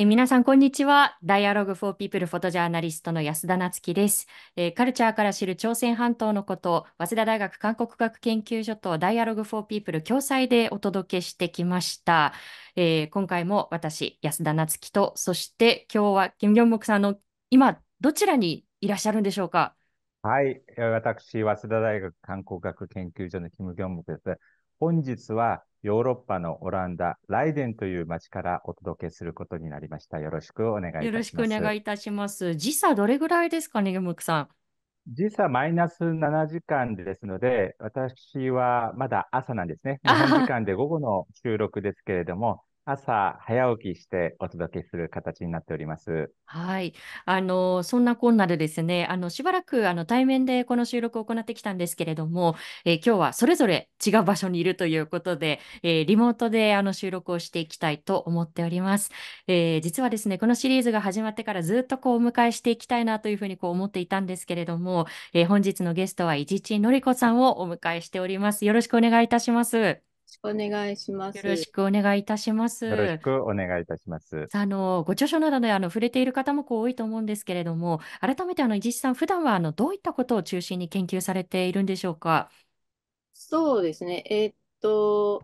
え皆さん、こんにちは。Dialogue for People フォトジャーナリストの安田なつきです、えー、カルチャーから知る朝鮮半島のこと、早稲田大学韓国学研究所と Dialogue for People 共催でお届けしてきました。えー、今回も私、安田なつきと、そして今日はキム・ギョンモクさんの今、どちらにいらっしゃるんでしょうかはい、私、早稲田大学韓国学研究所のキム・ギョンモクです。本日はヨーロッパのオランダ、ライデンという町からお届けすることになりました。よろしくお願いいたします。よろしくお願いいたします。時差どれぐらいですかね、ゲムクさん。時差マイナス7時間ですので、私はまだ朝なんですね。7時間で午後の収録ですけれども、朝早起きしてお届けする形になっております。はい、あのそんなこんなでですね、あのしばらくあの対面でこの収録を行ってきたんですけれども、えー、今日はそれぞれ違う場所にいるということで、えー、リモートであの収録をしていきたいと思っております、えー、実はですね、このシリーズが始まってからずっとこうお迎えしていきたいなというふうにこう思っていたんですけれども、え本日のゲストは伊地知のりこさんをお迎えしております。よろしくお願いいたします。しくお願いします。よろしくお願いいたします。よろしくお願いいたします。あのご著書などであの触れている方もこう多いと思うんですけれども、改めてあの石井さん、普段はあのどういったことを中心に研究されているんでしょうか。そうですね。えー、っと、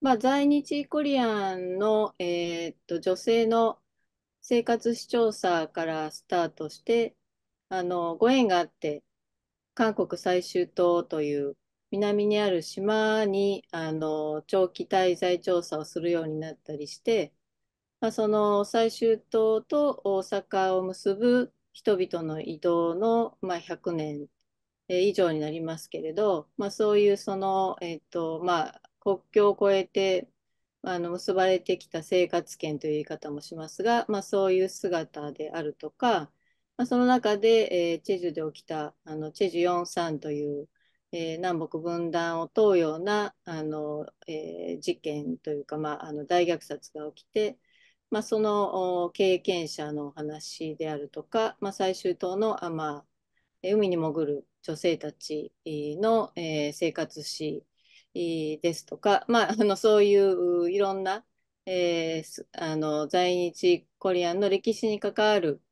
まあ、在日コリアンの、えー、っと女性の生活視聴者からスタートして、あのご縁があって、韓国最終党という南にある島にあの長期滞在調査をするようになったりして、まあ、その最終島と大阪を結ぶ人々の移動の、まあ、100年以上になりますけれど、まあ、そういうその、えっとまあ、国境を越えてあの結ばれてきた生活圏という言い方もしますが、まあ、そういう姿であるとか、まあ、その中で、えー、チェジュで起きたあのチェジュ43というえー、南北分断を問うようなあの、えー、事件というか、まあ、あの大虐殺が起きて、まあ、その経験者のお話であるとか、まあ、最終島のまあ、海に潜る女性たちの、えー、生活史ですとか、まあ、あのそういういろんな、えー、あの在日コリアンの歴史に関わる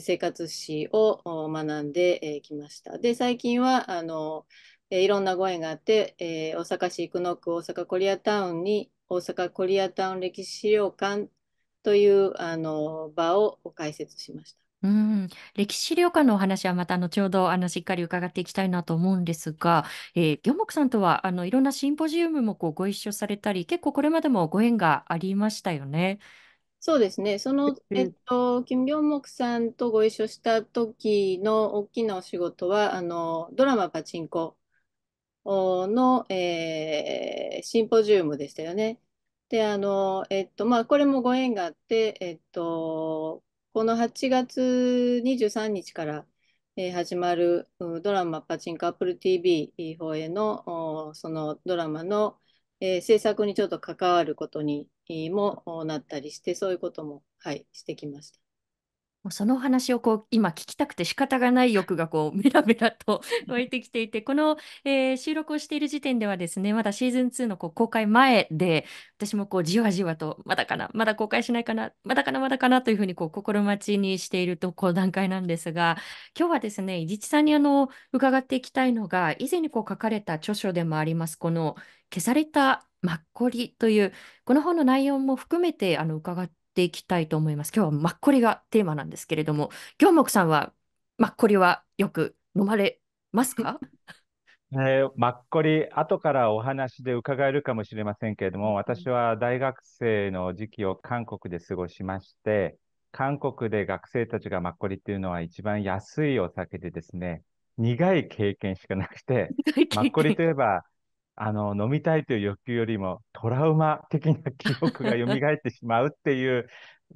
生活史を学んできました。で最近はあのえいろんなご縁があって、えー、大阪市生野区大阪コリアタウンに大阪コリアタウン歴史資料館というあの場を開設しました。うん、歴史資料館のお話はまた後ほどあのしっかり伺っていきたいなと思うんですが、えー、魚木さんとはあのいろんなシンポジウムもこうご一緒されたり結構これまでもご縁がありましたよね。そうですね、その、えっと、金魚木さんとご一緒した時の大きなお仕事はあのドラマ「パチンコ」の、えー、シンポジウムでしたよね。で、あの、えっと、まあ、これもご縁があって、えっと、この8月23日から、えー、始まるドラマパチンコアップル TV 放映のそのドラマの、えー、制作にちょっと関わることにもなったりして、そういうことも、はい、してきました。もうそのお話をこう今聞きたくて仕方がない欲がこう メラメラと湧いてきていて、この、えー、収録をしている時点ではですね、まだシーズン2のこう公開前で、私もこうじわじわとまだかな、まだ公開しないかな、まだかな、まだかなというふうにこう心待ちにしているとこう段階なんですが、今日はですね、伊地知さんにあの伺っていきたいのが、以前にこう書かれた著書でもあります、この消されたマッコリという、この本の内容も含めてあの伺っっていきたいと思います。今日はマッコリがテーマなんですけれども、行木さんはマッコリはよく飲まれますか えー、マッコリ、後からお話で伺えるかもしれませんけれども、私は大学生の時期を韓国で過ごしまして、韓国で学生たちがマッコリっていうのは一番安いお酒でですね、苦い経験しかなくて、マッコリといえばあの飲みたいという欲求よりもトラウマ的な記憶が蘇ってしまうっていう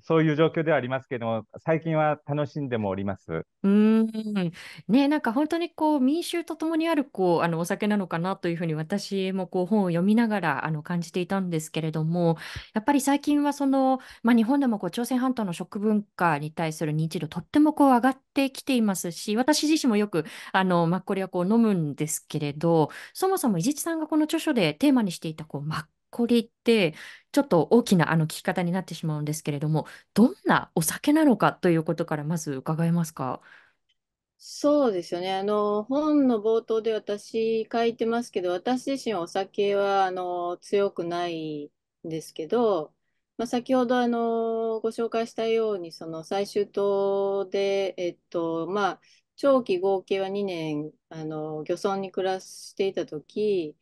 そういう状況ではありますけども、最近は楽しんでもおります。うーん。ね、なんか本当にこう民衆とともにあるこうあのお酒なのかなというふうに私もこう本を読みながらあの感じていたんですけれども、やっぱり最近はその、まあ、日本でもこう朝鮮半島の食文化に対する認知度とってもこう上がってきていますし、私自身もよくあのマッコリはこう飲むんですけれど、そもそも伊地知さんがこの著書でテーマにしていたこうマッこってちょっと大きなあの聞き方になってしまうんですけれども、どんなお酒なのかということからまず伺えますか。そうですよね。あの、本の冒頭で私書いてますけど、私自身はお酒は、あの、強くないんですけど、まあ、先ほど、あの、ご紹介したように、その最終島で、えっと、まあ、長期合計は2年、あの、漁村に暮らしていた時、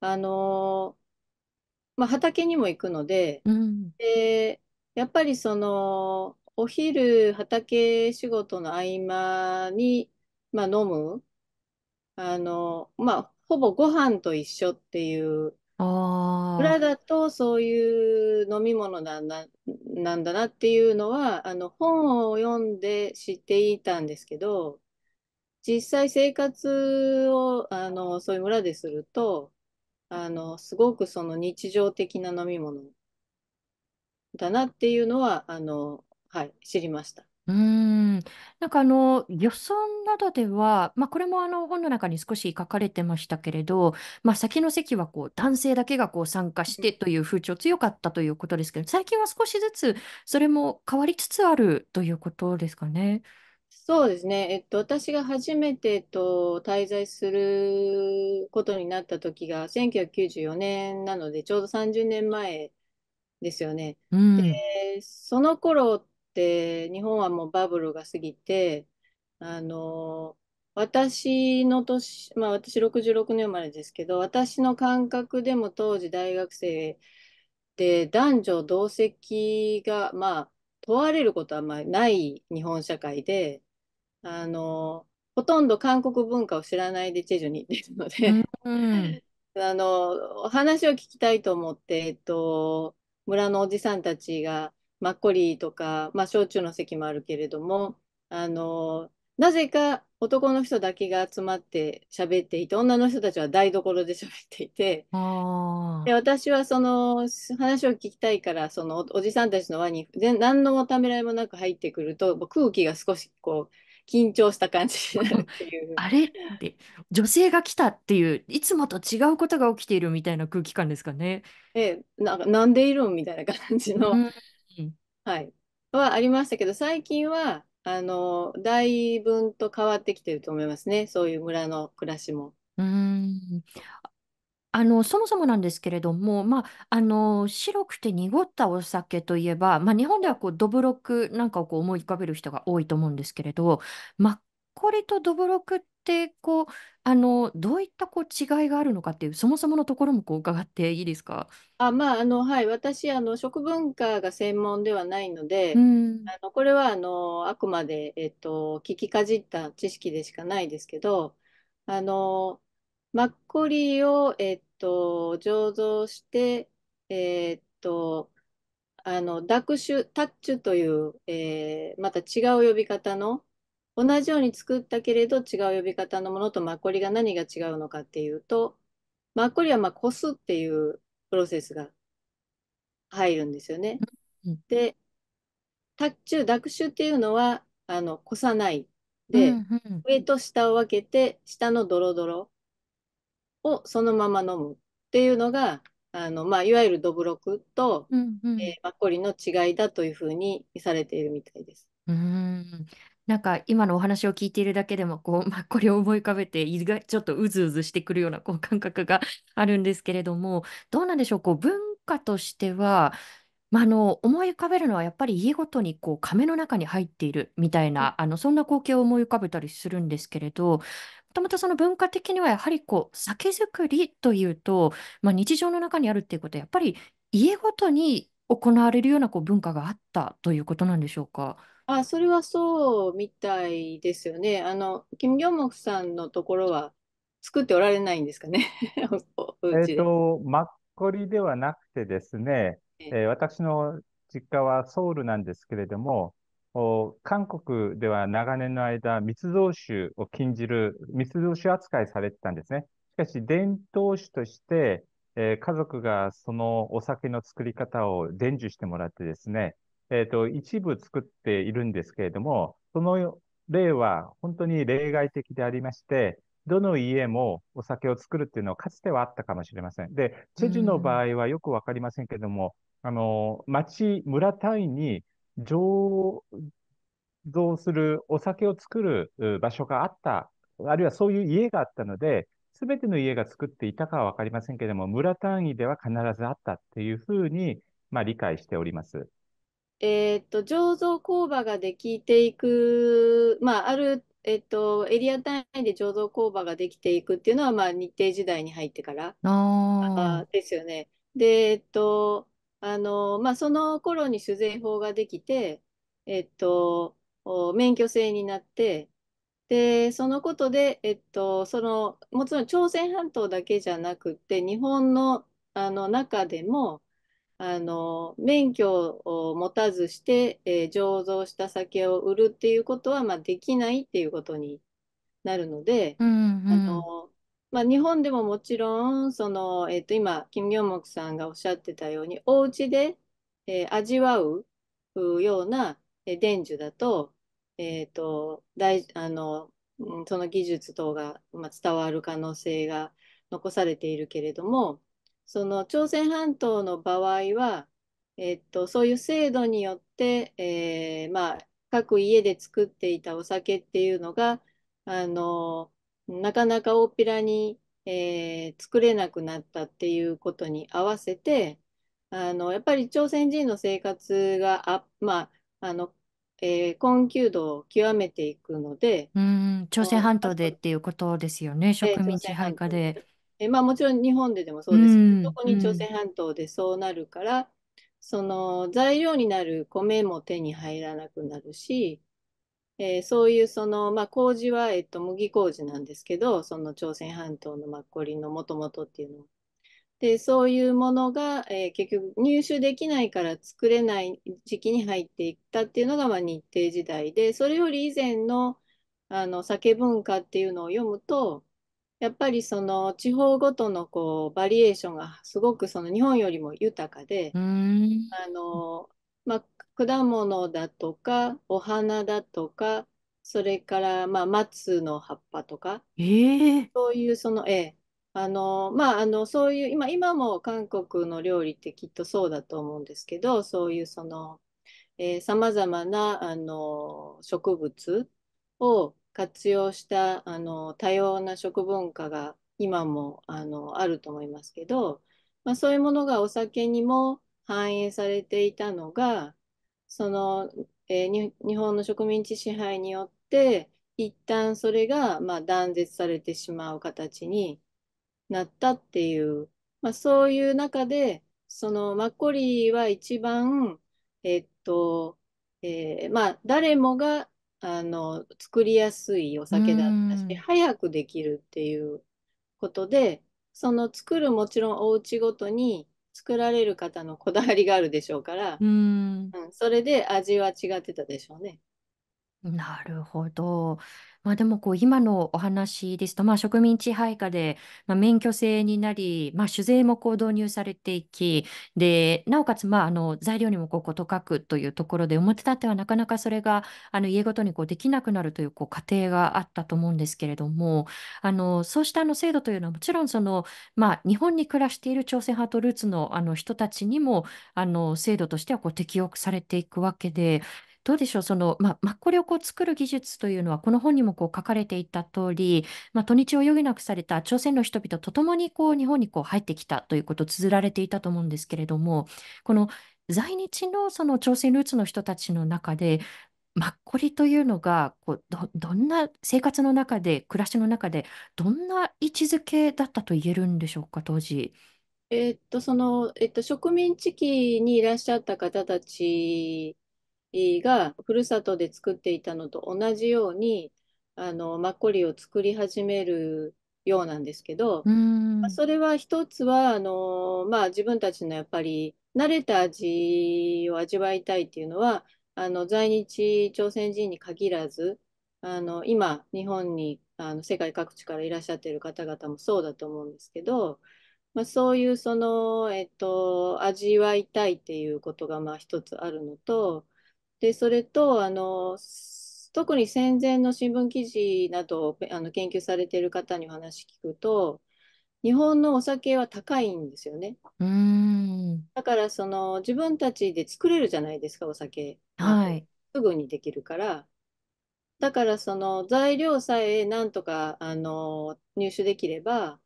あの、まあ、畑にも行くので、うん、でやっぱりそのお昼畑仕事の合間に、まあ、飲むあの、まあ、ほぼご飯と一緒っていう裏だとそういう飲み物なんだなんだなっていうのはあの本を読んで知っていたんですけど実際生活をあのそういう村でするとあのすごくその日常的な飲み物だなっていうのはあの、はい、知りました。うーん、なんかあの予算などでは、まあ、これもあの本の中に少し書かれてましたけれど、まあ、先の席はこう男性だけがこう参加してという風潮強かったということですけど最近は少しずつそれも変わりつつあるということですかね。そうですね、えっと、私が初めて、えっと、滞在することになった時が1994年なのでちょうど30年前ですよね。うん、でその頃って日本はもうバブルが過ぎてあの私の年、まあ、私66年生まれですけど私の感覚でも当時大学生で男女同席がまあ問われることはまあない日本社会であのほとんど韓国文化を知らないでチェジュに行ってるのでうんあのお話を聞きたいと思って、えっと、村のおじさんたちがマッコリーとか、まあ、焼酎の席もあるけれどもあのなぜか男の人だけが集まって喋っていて女の人たちは台所で喋っていてで私はその話を聞きたいからそのおじさんたちの輪に何のためらいもなく入ってくると空気が少しこう緊張した感じになるっていう。あれって女性が来たっていういつもと違うことが起きているみたいな空気感ですかね。えなんかなんでいるんみたいな感じの、うん、はい、はありましたけど最近はあのだいぶんと変わってきてると思いますねそういう村の暮らしも。うんあの、そもそもなんですけれども、まあ、あの、白くて濁ったお酒といえば、まあ、日本ではこう、どぶろくなんかをこう思い浮かべる人が多いと思うんですけれど、マッコリとどぶろくって、こう、あの、どういったこう違いがあるのかっていう、そもそものところもこう伺っていいですかあ、まあ、あの、はい、私、あの、食文化が専門ではないので、あの、これは、あの、あくまで、えっと、聞きかじった知識でしかないですけど、あの、マッコリを、えっと、醸造して、えっと、あの、ダクシュ、タッチュという、えー、また違う呼び方の、同じように作ったけれど違う呼び方のものとマッコリが何が違うのかっていうと、マッコリはまあ、こすっていうプロセスが入るんですよね。で、タッチュ、ダクシュっていうのは、あの、こさない。で、上と下を分けて、下のドロドロ。をそのまま飲むっていうのがあの、まあ、いわゆるどぶろくと、うえマッコリの違いだというふうにされているみたいです。うんなんか今のお話を聞いているだけでもこう、マッコリを思い浮かべてちょっとうずうずしてくるようなこう感覚があるんですけれどもどうなんでしょうこう文化としては、まあ、あの思い浮かべるのはやっぱり家ごとにこう亀の中に入っているみたいなあのそんな光景を思い浮かべたりするんですけれど、とまたその文化的にはやはりこう酒造りというと、まあ、日常の中にあるっていうことはやっぱり家ごとに行われるようなこう文化があったということなんでしょうか。あ、それはそうみたいですよね。あの、金魚木さんのところは作っておられないんですかね。えっと、マッコリではなくてですね、えー、私の実家はソウルなんですけれども、韓国では長年の間、密造酒を禁じる、密造酒扱いされてたんですね。しかし、伝統酒として、えー、家族がそのお酒の作り方を伝授してもらってですね、えー、と、一部作っているんですけれども、その例は本当に例外的でありまして、どの家もお酒を作るっていうのはかつてはあったかもしれません。で、チェジュの場合はよくわかりませんけども、あの、町、村単位に醸造するお酒を作る場所があった、あるいはそういう家があったので、すべての家が作っていたかは分かりませんけれども、村単位では必ずあったっていうふうに、まあ、理解しております。えっと醸造工場ができていく、まあ、ある、えっと、エリア単位で醸造工場ができていくっていうのは、まあ、日程時代に入ってからあですよね。で、えっと、あの、まあ、その頃に酒税法ができて、えっと、免許制になって、で、そのことで、えっと、その、もちろん朝鮮半島だけじゃなくて、日本の、あの中でも、あの免許を持たずして、えー、醸造した酒を売るっていうことは、まあ、できないっていうことになるので、うんうん、あのまあ、日本でももちろんその、えー、と今金明木さんがおっしゃってたようにお家で、えー、味わうような、え伝授だと,、えーと、大あのその技術等が、まあ、伝わる可能性が残されているけれどもその朝鮮半島の場合は、えーと、とそういう制度によって、えー、まあ、各家で作っていたお酒っていうのがあのなかなか大っぴらに、えー、作れなくなったっていうことに合わせてあのやっぱり朝鮮人の生活があ、まああのえー、困窮度を極めていくのでうん朝鮮半島でっていうことですよね植民地配下で。えー、まあ、もちろん日本ででもそうですけど、うん、どこに朝鮮半島でそうなるから、その材料になる米も手に入らなくなるし、えー、そういうその、まあ、麹は、えっと、麦麹なんですけどその朝鮮半島のマッコリのもともとっていうのでそういうものが、えー、結局入手できないから作れない時期に入っていったっていうのが、まあ、日程時代でそれより以前のあの酒文化っていうのを読むとやっぱりその地方ごとのこうバリエーションがすごくその日本よりも豊かであの果物だとか、お花だとか、それから、まあ、松の葉っぱとか、えそういうその、ええ、あの、まあ、あの、そういう、今、今も韓国の料理ってきっとそうだと思うんですけど、そういうその、えさまざまな、あの、植物を活用した、あの、多様な食文化が今も、あの、あると思いますけど、まあ、そういうものがお酒にも反映されていたのが、その、えー、日本の植民地支配によって一旦それが、まあ、断絶されてしまう形になったっていう、まあ、そういう中でそのマッコリーは一番えっと、えー、まあ誰もがあの作りやすいお酒だったし早くできるっていうことでその作るもちろんお家ごとに作られる方のこだわりがあるでしょうから、うん、うん、それで味は違ってたでしょうね。なるほど。まあでもこう今のお話ですと、まあ、植民地配下で、まあ、免許制になり、まあ、酒税もこう導入されていき、で、なおかつまああの材料にもこう事欠くというところで、表立ってはなかなかそれがあの家ごとにこうできなくなるというこう過程があったと思うんですけれども、あのそうしたあの制度というのはもちろんその、まあ、日本に暮らしている朝鮮派とルーツの、あの人たちにもあの制度としてはこう適用されていくわけで、どうでしょう、その、まあ、マッコリをこう作る技術というのは、この本にもこう書かれていた通り、まあ、土日を余儀なくされた朝鮮の人々と共にこう日本にこう入ってきたということを綴られていたと思うんですけれども、この在日のその朝鮮ルーツの人たちの中で、マッコリというのがこうど、どんな生活の中で、暮らしの中で、どんな位置づけだったと言えるんでしょうか、当時。えっと、その、えっと、植民地期にいらっしゃった方たちがふるさとで作っていたのと同じようにあのマッコリを作り始めるようなんですけど、まあ、それは一つはあの、まあ、自分たちのやっぱり慣れた味を味わいたいっていうのはあの在日朝鮮人に限らずあの今日本にあの世界各地からいらっしゃってる方々もそうだと思うんですけど、まあ、そういうその、えっと、味わいたいっていうことがまあ一つあるのとでそれとあの特に戦前の新聞記事などをあの研究されている方にお話聞くと日本のお酒は高いんですよね。うんだからその自分たちで作れるじゃないですかお酒、はい、すぐにできるからだからその材料さえなんとかあの入手できれば、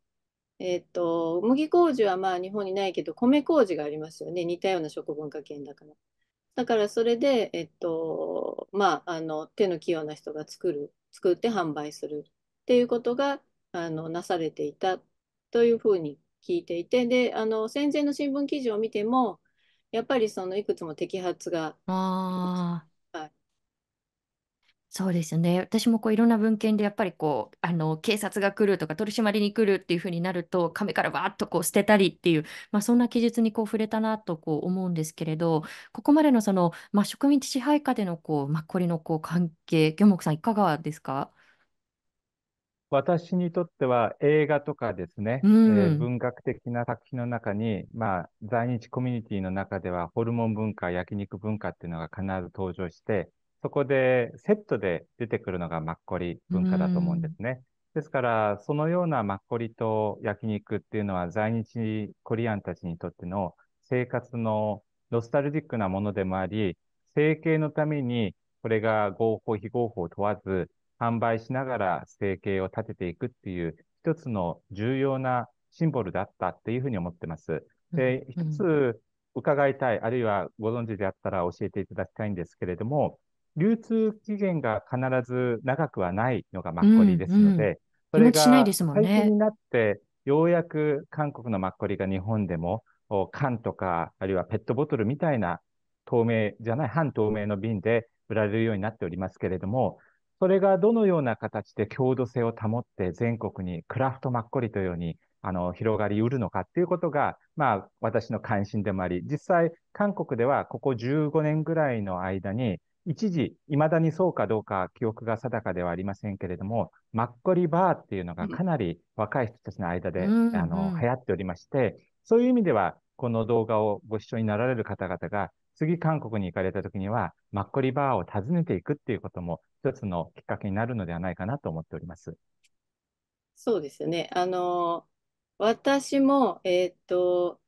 えーと、と麦麹はまあ日本にないけど米麹がありますよね似たような食文化圏だから。だからそれで、えっと、まあ、あの、手の器用な人が作る、作って販売するっていうことが、あの、なされていたというふうに聞いていて、で、あの、戦前の新聞記事を見ても、やっぱりそのいくつも摘発がそうですね。私もこういろんな文献でやっぱりこう、あの、警察が来るとか取り締まりに来るっていうふうになると、亀からわっとこう捨てたりっていう、まあ、そんな記述にこう触れたなとこう思うんですけれど、ここまでのその、まあ、植民地支配下でのこう、マッコリのこう関係、魚木さんいかがですか私にとっては映画とかですね、うん、えー、文学的な作品の中に、まあ、在日コミュニティの中ではホルモン文化、焼肉文化っていうのが必ず登場して、そこでセットで出てくるのがマッコリ文化だと思うんですね。ですから、そのようなマッコリと焼肉っていうのは在日コリアンたちにとっての生活のノスタルジックなものでもあり、整形のためにこれが合法、非合法問わず販売しながら整形を立てていくっていう一つの重要なシンボルだったっていうふうに思ってます。で、一つ伺いたい、あるいはご存知であったら教えていただきたいんですけれども、流通期限が必ず長くはないのがマッコリですので、うんうん、それが最近になって、ようやく韓国のマッコリが日本でも缶とか、あるいはペットボトルみたいな透明じゃない半透明の瓶で売られるようになっておりますけれども、それがどのような形で強度性を保って全国にクラフトマッコリというようにあの広がりうるのかっていうことが、まあ、私の関心でもあり、実際、韓国ではここ15年ぐらいの間に、一時、いまだにそうかどうか記憶が定かではありませんけれども、マッコリバーっていうのがかなり若い人たちの間で、うんあの流行っておりまして、そういう意味では、この動画をご視聴になられる方々が、次韓国に行かれた時には、マッコリバーを訪ねていくっていうことも、一つのきっかけになるのではないかなと思っております。そうですね。あの、私も、えっ、と、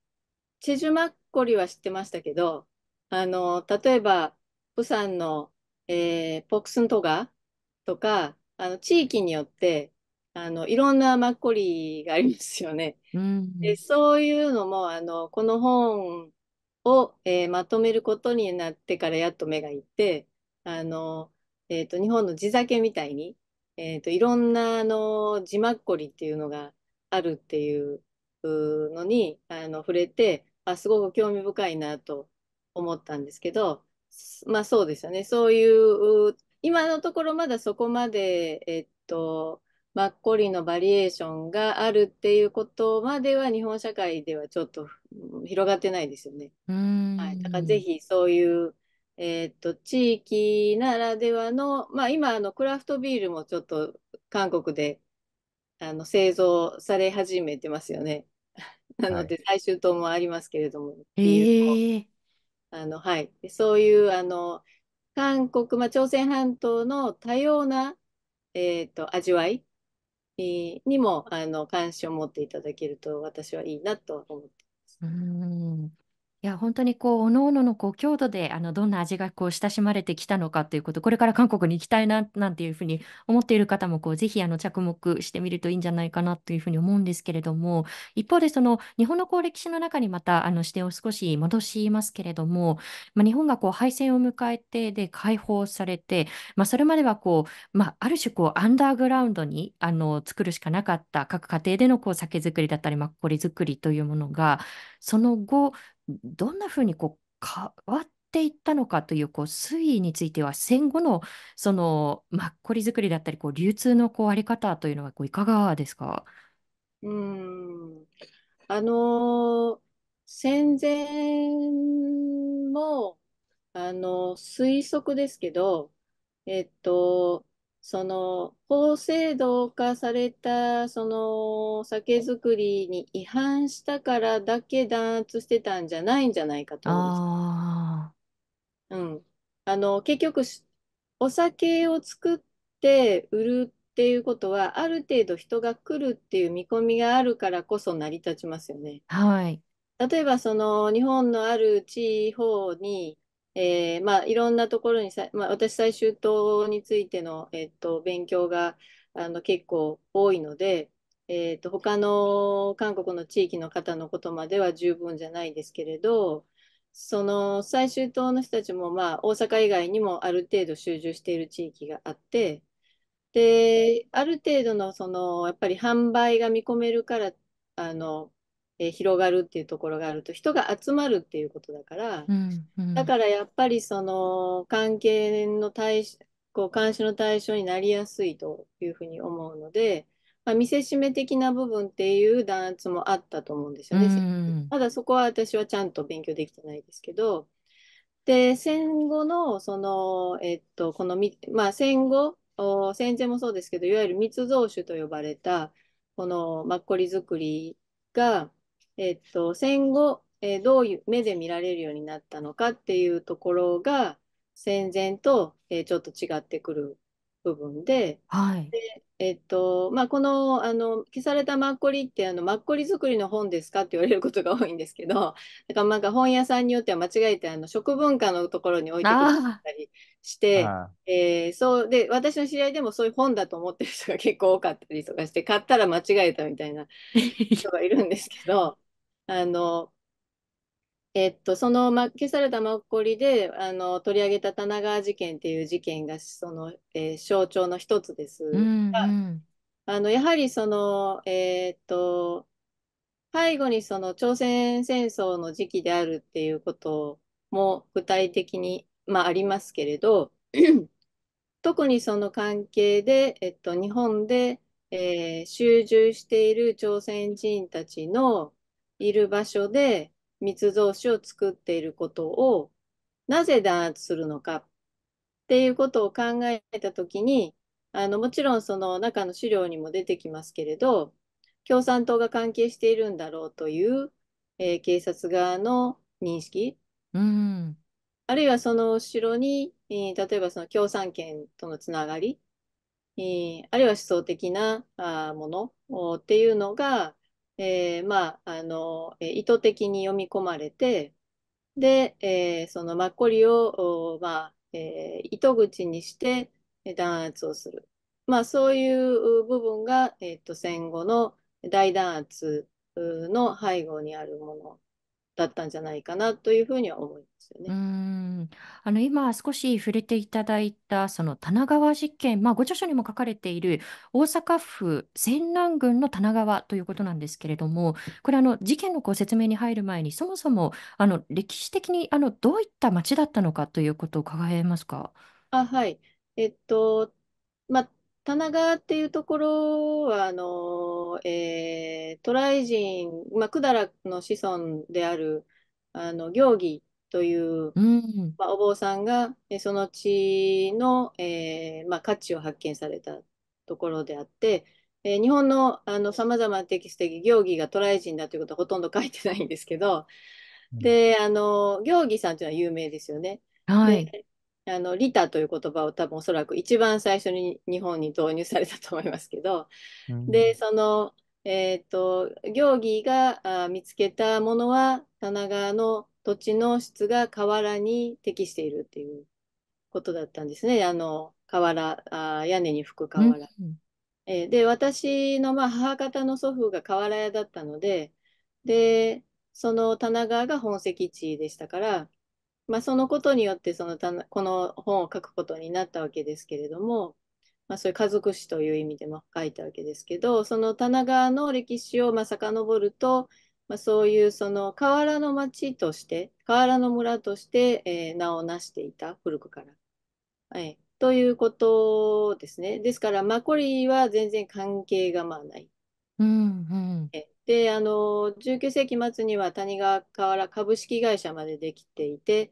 チェジュマッコリは知ってましたけど、あの、例えば、プサンの、えー、ポクスントガとかあの地域によってあのいろんなマッコリがありますよね。うん、でそういうのもあのこの本を、えー、まとめることになってからやっと目がいってあの、えーと、日本の地酒みたいに、えーと、いろんなあの地マッコリっていうのがあるっていうのにあの触れてあすごく興味深いなと思ったんですけどまあそうですよね。そういう、今のところまだそこまで、えっと、マッコリのバリエーションがあるっていうことまでは日本社会ではちょっと広がってないですよね。はい、だからぜひそういう、えー、っと地域ならではの、まあ、今あのクラフトビールもちょっと韓国であの製造され始めてますよね。なので、最終大もありますけれども、えー、あのはい、そういうあの韓国、まあ、朝鮮半島の多様な、えーと、味わいにもあの関心を持っていただけると私はいいなと思ってます。うんいや、にこう、各々のこう、郷土で、あの、どんな味がこう、親しまれてきたのかということ、これから韓国に行きたいな、なんていうふうに思っている方も、こう、ぜひ、あの、着目してみるといいんじゃないかなというふうに思うんですけれども、一方で、その、日本のこう、歴史の中にまた、あの、視点を少し戻しますけれども、ま、日本がこう、敗戦を迎えて、で、解放されて、ま、それまではこう、ま、ある種こう、アンダーグラウンドに、あの、作るしかなかった、各家庭でのこう、酒造りだったり、ま、こり作りというものが、その後、どんなふうにこう変わっていったのかというこう推移については戦後のそのマッコリ作りだったりこう流通のこうあり方というのはこういかがですかうんあのー、戦前もあの推測ですけどえっとその法制度化されたその酒造りに違反したからだけ弾圧してたんじゃないんじゃないかと思うんです。うん、あの結局お酒を作って売るっていうことはある程度人が来るっていう見込みがあるからこそ成り立ちますよね。はい、例えばその日本のある地方にえー、まあ、いろんなところにさ、まあ、私、最終党についての、えっと、勉強があの結構多いので、えっと、他の韓国の地域の方のことまでは十分じゃないですけれど、その最終党の人たちも、まあ、大阪以外にもある程度集中している地域があって、で、ある程度の、その、やっぱり販売が見込めるから、あの、えー、広がるっていうところがあると人が集まるっていうことだから、うんうん、だからやっぱりその関係の対こう監視の対象になりやすいというふうに思うので、まあ、見せしめ的な部分っていう弾圧もあったと思うんですよね。うんうん、だそこは私はちゃんと勉強できてないですけど。で戦後のその、えっと、このみ、まあ、戦後戦前もそうですけどいわゆる密造酒と呼ばれたこのマッコリ作りがえっと、戦後、えー、どういう目で見られるようになったのかっていうところが戦前と、えー、ちょっと違ってくる部分ではい、でえっとまあ、このあの消されたマッコリってあのマッコリ作りの本ですかって言われることが多いんですけどだからなんか本屋さんによっては間違えてあの食文化のところに置いてくださったりして、えー、そうで私の知り合いでもそういう本だと思ってる人が結構多かったりとかして買ったら間違えたみたいな人がいるんですけどあの、えっと、その、ま、消されたマッコリであの取り上げた棚川事件っていう事件がその、えー、象徴の一つですが、うんうん、あのやはりその、えー、っと背後にその朝鮮戦争の時期であるっていうことも具体的に、まあ、ありますけれど 特にその関係で、えっと、日本で、えー、集中している朝鮮人たちのいる場所で密造酒を作っていることをなぜ弾圧するのかっていうことを考えた時にあのもちろんその中の資料にも出てきますけれど共産党が関係しているんだろうという、えー、警察側の認識、うん、あるいはその後ろに、えー、例えばその共産権とのつながり、えー、あるいは思想的なあものっていうのがえー、まあ、あの、意図的に読み込まれて、で、えー、そのマッコリを、まあ、えー、糸口にして弾圧をする。まあ、そういう部分が、えっと、戦後の大弾圧の背後にあるものだったんじゃないかなというふうには思いますよね。うんあの今少し触れていただいたその田川実験、まあ、ご著書にも書かれている大阪府泉南郡の田川ということなんですけれどもこれあの事件のご説明に入る前にそもそもあの歴史的にあのどういった町だったのかということを伺えますか。あはいえっとま棚川っていうところはあの、えー、渡来人、まあ、百済の子孫であるあの行儀という、うん、まあ、お坊さんがその地の、えーまあ、価値を発見されたところであって、えー、日本のさまざまなテキスト的行儀が渡来人だということはほとんど書いてないんですけど、うん、であの行儀さんというのは有名ですよね。はい、あのリタという言葉を多分おそらく一番最初に日本に導入されたと思いますけど、うん、でその、えーと、行儀があ見つけたものは棚川の土地の質が河原に適しているっていうことだったんですねあの原あ屋根に吹く瓦。うんえー、で私のまあ母方の祖父が瓦屋だったのででその棚川が本籍地でしたからまあ、そのことによってそのこの本を書くことになったわけですけれども、まあ、そういう家族史という意味でも書いたわけですけどその棚川の歴史をまあ遡ると、まあ、そういうその河原の町として河原の村として、え名を成していた古くから。はい、ということですね。ですからマコリは全然関係がまあない。うんうん、えであの19世紀末には谷川原株式会社までできていて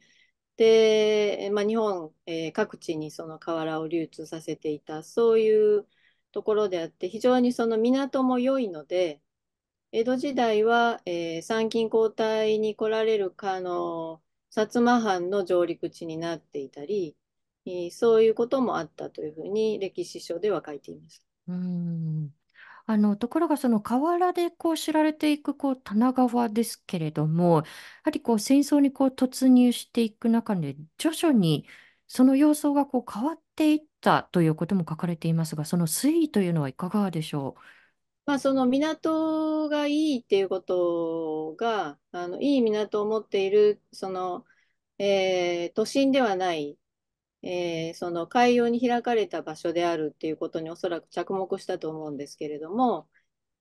で、まあ、日本、えー、各地にその瓦を流通させていたそういうところであって非常にその港も良いので江戸時代は、えー、参勤交代に来られるかの薩摩藩の上陸地になっていたり、えー、そういうこともあったというふうに歴史書では書いています。うんあの、ところがその河原でこう知られていくこう棚川ですけれども、やはりこう戦争にこう突入していく中で、徐々にその様相がこう変わっていったということも書かれていますが、その推移というのはいかがでしょう。まあ、その港がいいっていうことがあのいい港を持っているその、えー都心ではないえー、その海洋に開かれた場所であるっていうことにおそらく着目したと思うんですけれども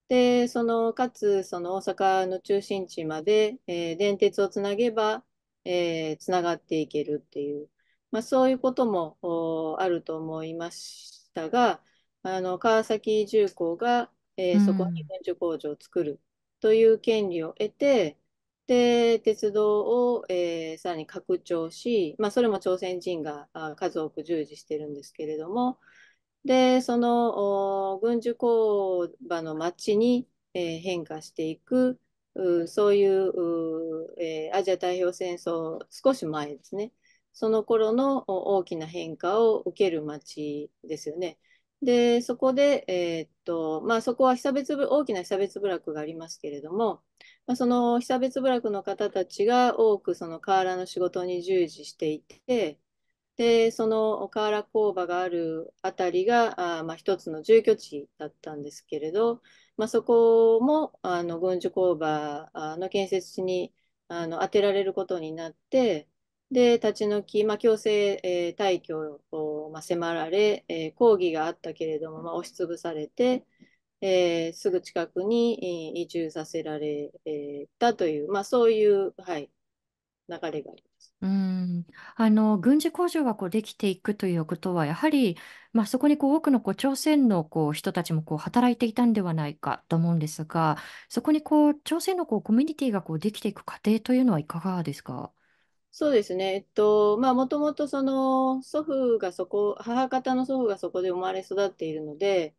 でそのかつその大阪の中心地まで、えー、電鉄をつなげば、えー、つながっていけるっていう、まあ、そういうこともあると思いましたがあの川崎重工が、えー、そこに軍需工場を作るという権利を得て、うんで鉄道を、えー、さらに拡張し、まあ、それも朝鮮人が数多く従事してるんですけれどもでその軍需工場の町に、えー、変化していくそういうえー、アジア太平洋戦争少し前ですねその頃の大きな変化を受ける町ですよね。でそこで、えー、っとまあ、そこは被差別大きな被差別部落がありますけれどもまあ、その被差別部落の方たちが多くその河原の仕事に従事していて、でその河原工場がある辺りがあ、まあ、一つの住居地だったんですけれど、まあ、そこもあの軍需工場の建設地にあの当てられることになってで立ち退き、まあ、強制、えー、退去を、まあ、迫られ、えー、抗議があったけれども、まあ、押しつぶされて、えー、すぐ近くに、移住させられ、たという、まあ、そういう、はい、流れがあります。うんあの軍事工場がこうできていくということは、やはり、まあ、そこにこう多くのこう朝鮮のこう人たちもこう働いていたんではないかと思うんですが、そこにこう朝鮮のこうコミュニティがこうできていく過程というのはいかがですか。そうですね、えっとまあ、もともとその祖父がそこ、母方の祖父がそこで生まれ育っているので、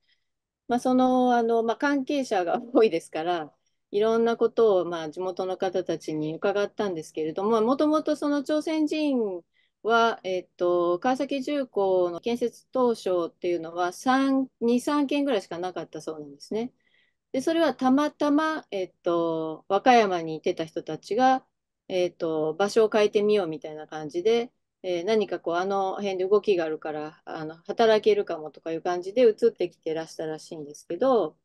まあ、そのあの、まあ、関係者が多いですから、いろんなことを、まあ、地元の方たちに伺ったんですけれども、もともとその朝鮮人は、えっと、川崎重工の建設当初っていうのは3、2、3件ぐらいしかなかったそうなんですね。で、それはたまたま、えっと、和歌山にいてた人たちが、えっと、場所を変えてみようみたいな感じで、えー、何かこうあの辺で動きがあるからあの働けるかもとかいう感じで移ってきてらしたらしいんですけど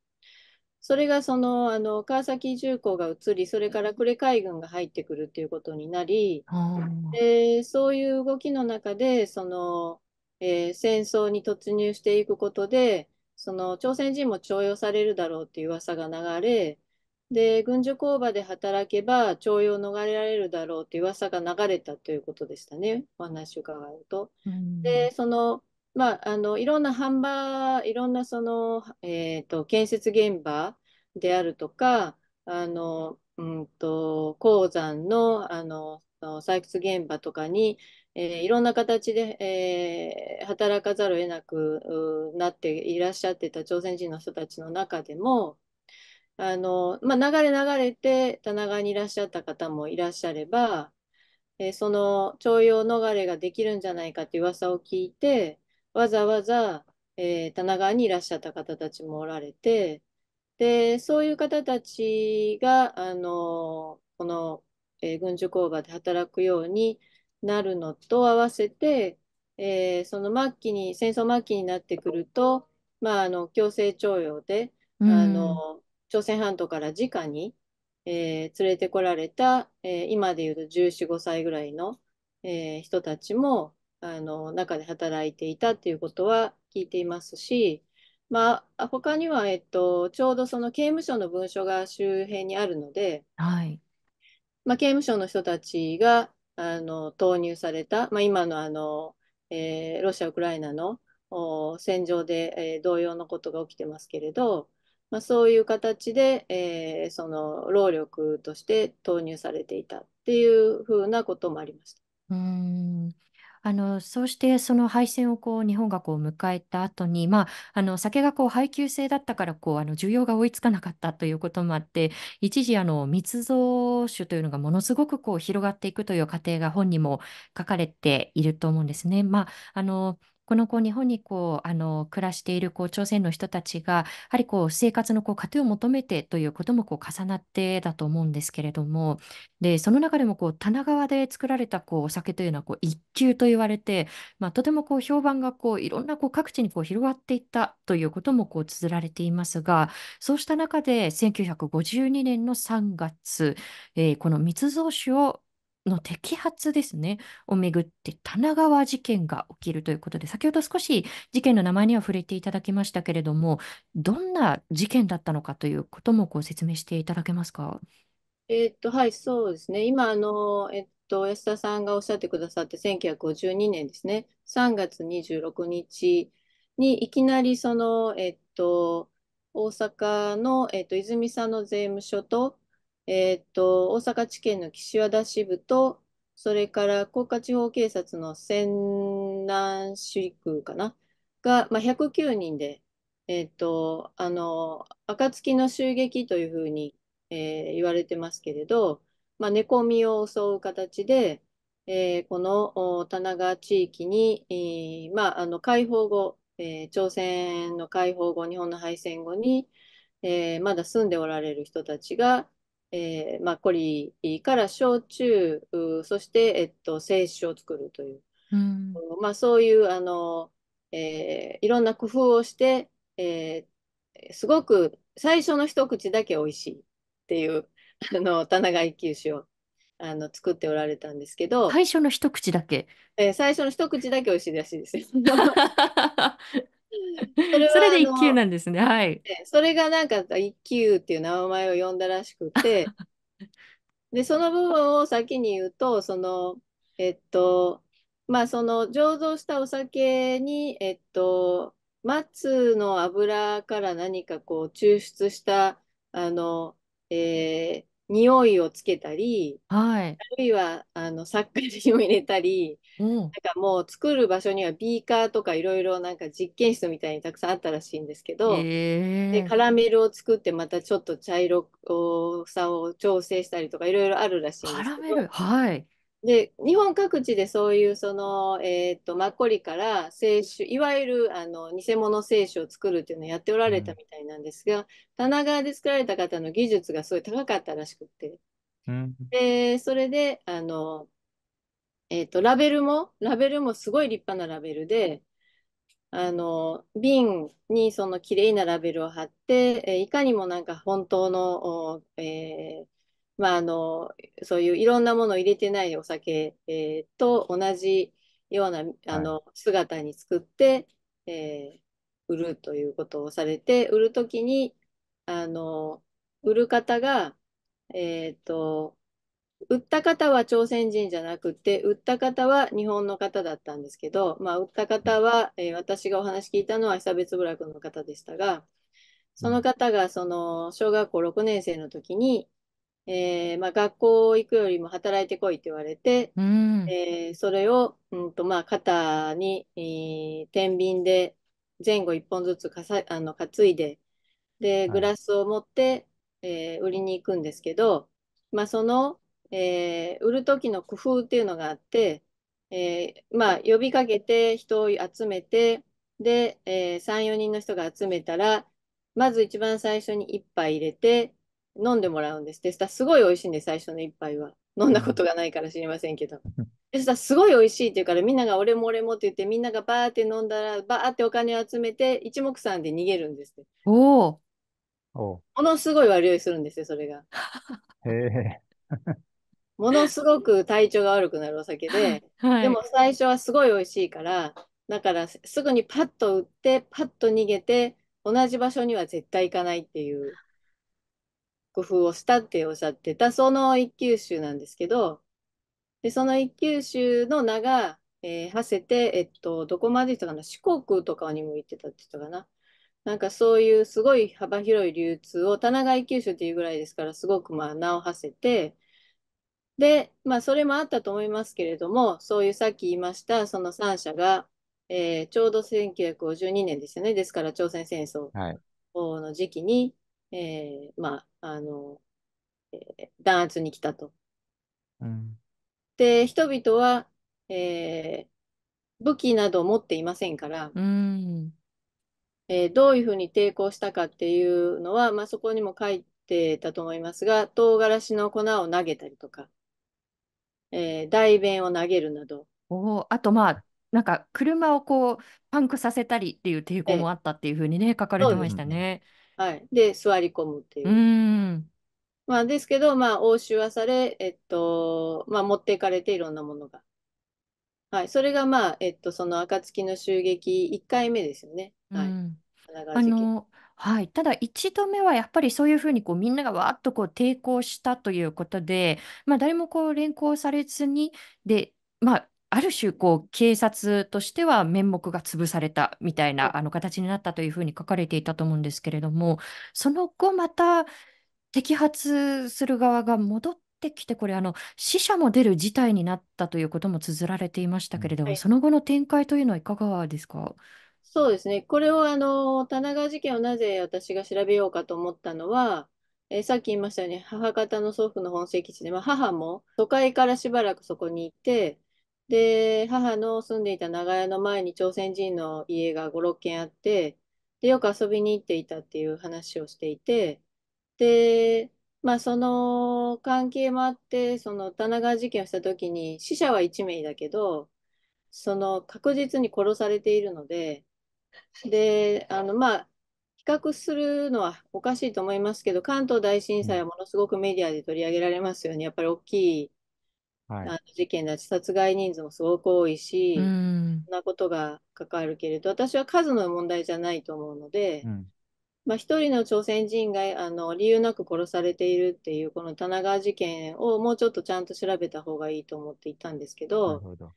それがそのあの川崎重工が移りそれから呉海軍が入ってくるっていうことになりでそういう動きの中でその、えー、戦争に突入していくことでその朝鮮人も徴用されるだろうっていう噂が流れで軍需工場で働けば徴用を逃れられるだろうという噂が流れたということでしたねお話を伺うと。うん、でそのまあ、あのいろんな販売いろんなその、えーと、建設現場であるとかあの、うんと、と鉱山のあの採掘現場とかに、えー、いろんな形で、えー、働かざるを得なくなっていらっしゃってた朝鮮人の人たちの中でもあの、まあ、流れ流れて棚川にいらっしゃった方もいらっしゃれば、えー、その徴用逃れができるんじゃないかって噂を聞いてわざわざ、えー、棚川にいらっしゃった方たちもおられてでそういう方たちがあのこの、えー、軍需工場で働くようになるのと合わせて、えー、その末期に戦争末期になってくると、まあ、あの強制徴用で、あの朝鮮半島から直に、えー、連れてこられた、えー、今でいうと14、5歳ぐらいの、えー、人たちもあの中で働いていたということは聞いていますし、まあ、他には、えっと、ちょうどその刑務所の文書が周辺にあるので、はいまあ、刑務所の人たちがあの投入された、まあ、今のあの、えー、ロシア・ウクライナの戦場で、えー、同様のことが起きてますけれど、まあ、そういう形で、えー、その労力として投入されていたっていうふうなこともありました。うんあの、そうしてその敗戦をこう日本がこう迎えた後に、まあ、あの酒がこう配給制だったからこうあの需要が追いつかなかったということもあって一時あの密造酒というのがものすごくこう広がっていくという過程が本にも書かれていると思うんですね。まあ、あのこのこう日本にこうあの暮らしているこう朝鮮の人たちが、やはりこう生活のこう糧を求めてということもこう重なってだと思うんですけれども、でその中でもこう棚川で作られたこうお酒というのはこう一級と言われて、まあ、とてもこう評判がこういろんなこう各地にこう広がっていったということもこう綴られていますが、そうした中で1952年の3月、えー、この密造酒をの摘発ですね、をめぐって棚川事件が起きるということで、先ほど少し事件の名前には触れていただきましたけれども、どんな事件だったのかということもご説明していただけますか。えっと、はい、そうですね。今、あの、えっと、安田さんがおっしゃってくださって、1952年ですね、3月26日に、いきなりその、えっと、大阪の、えっと、泉佐野税務署と、えー、と、大阪地検の岸和田支部と、それから国家地方警察の泉南支区かな、が、まあ、109人で、えー、っと、あの、暁の襲撃というふうに、えー、言われてますけれど、まあ、寝込みを襲う形で、えー、この棚川地域に、えー、まあ、あの解放後、えー、朝鮮の解放後、日本の敗戦後に、えまだ住んでおられる人たちが、えーまあ、コリーから焼酎そして、えっと、清酒を作るという、うんまあ、そういうあの、えー、いろんな工夫をして、えー、すごく最初の一口だけ美味しいっていう あの棚が一休酒をあの作っておられたんですけど最初の一口だけ、えー、最初の一口だけ美味しいらしいですよ。それそれで一級なんですね。はい。それがなんか一級っていう名前を呼んだらしくて、で、その部分を先に言うと、その、えっと、まあ、その醸造したお酒に、えっと、松の油から何かこう抽出した、あの、えー、匂いをつけたり、はい、あるいはあのサッカリを入れたり、うん、なんかもう作る場所にはビーカーとかいろいろなんか実験室みたいにたくさんあったらしいんですけど、でカラメルを作ってまたちょっと茶色さを調整したりとかいろいろあるらしいんですけどカラメル、はい、で日本各地でそういうその、えーと、マッコリから聖書いわゆるあの偽物聖書を作るっていうのをやっておられたみたいなんですが、うん、棚川で作られた方の技術がすごい高かったらしくて、うん、でそれであの、えーと、ラベルもラベルもすごい立派なラベルであの瓶にその綺麗なラベルを貼って、えいかにもなんか本当の、えーまあ、あのそういういろんなものを入れてないお酒、えー、と同じようなあの、姿に作って、えー、売るということをされて売るときにあの売る方が、えーと、売った方は朝鮮人じゃなくて売った方は日本の方だったんですけど、まあ、売った方は、えー、私がお話聞いたのは久別部落の方でしたがその方がその小学校6年生の時にえーまあ、学校行くよりも働いてこいって言われて、うん、えー、それを、うんとまあ、肩に、えー、天秤で前後1本ずつかさあの担いででグラスを持って、はい、えー、売りに行くんですけど、まあ、その、えー、売る時の工夫っていうのがあって、えーまあ、呼びかけて人を集めてで、えー、34人の人が集めたらまず一番最初に1杯入れて飲んでもらうんです。でしたすごい美味しいんで最初の一杯は。飲んだことがないから知りませんけど。でしたすごい美味しいって言うからみんなが俺も俺もって言ってみんながバーって飲んだらバーってお金を集めて一目散で逃げるんです。おお。ものすごい悪いするんですよそれが。へえ。ものすごく体調が悪くなるお酒で、はい、でも最初はすごい美味しいからだからすぐにパッと売ってパッと逃げて同じ場所には絶対行かないっていう。工夫をしたっておっしゃってた、その一級州なんですけど、でその一級州の名が、えー、馳せて、えっと、どこまで行ったかな、四国とかにも行ってたって言ったかな。なんかそういうすごい幅広い流通を、田中一級州っていうぐらいですから、すごくまあ名を馳せて、で、まあそれもあったと思いますけれども、そういうさっき言いました、その3社が、えー、ちょうど1952年ですよね。ですから朝鮮戦争の時期に、えー、まあ、あの、えー、弾圧に来たと。うん、で、人々は、えー、武器などを持っていませんから、うん、えー、どういうふうに抵抗したかっていうのは、まあ、そこにも書いてたと思いますが、唐辛子の粉を投げたりとか、えー、代弁を投げるなど。おあと、まあ、なんか車をこうパンクさせたりっていう抵抗もあったっていうふうにね、えー、書かれてましたね。はい、で座り込むっていう。うまあ、ですけど、まあ、押収はされ、えっとまあ、持っていかれていろんなものが。はい、それが、まあえっと、その暁の襲撃1回目ですよね。はい、うん、あのはい、ただ1度目はやっぱりそういうふうにこうみんながわーっとこう抵抗したということで、まあ、誰もこう連行されずにで、まあ、ある種こう警察としては面目が潰されたみたいなあの形になったというふうに書かれていたと思うんですけれどもその後また摘発する側が戻ってきてこれあの死者も出る事態になったということも綴られていましたけれども、はい、その後の展開というのはいかがですかそうですねこれをあの田中事件をなぜ私が調べようかと思ったのはえー、さっき言いましたように母方の祖父の本籍地で、まあ、母も都会からしばらくそこにいてで、母の住んでいた長屋の前に朝鮮人の家が5、6軒あって、で、よく遊びに行っていたっていう話をしていて、で、まあ、その関係もあって、その田中事件をした時に、死者は1名だけど、その確実に殺されているので、で、あの、まあ、比較するのはおかしいと思いますけど、関東大震災はものすごくメディアで取り上げられますよね。やっぱり大きいはい、あの事件だし殺害人数もすごく多いし、うん、そんなことが関わるけれど私は数の問題じゃないと思うので、うん、まあ、1人の朝鮮人があの理由なく殺されているっていうこの田川事件をもうちょっとちゃんと調べた方がいいと思っていたんですけど。ど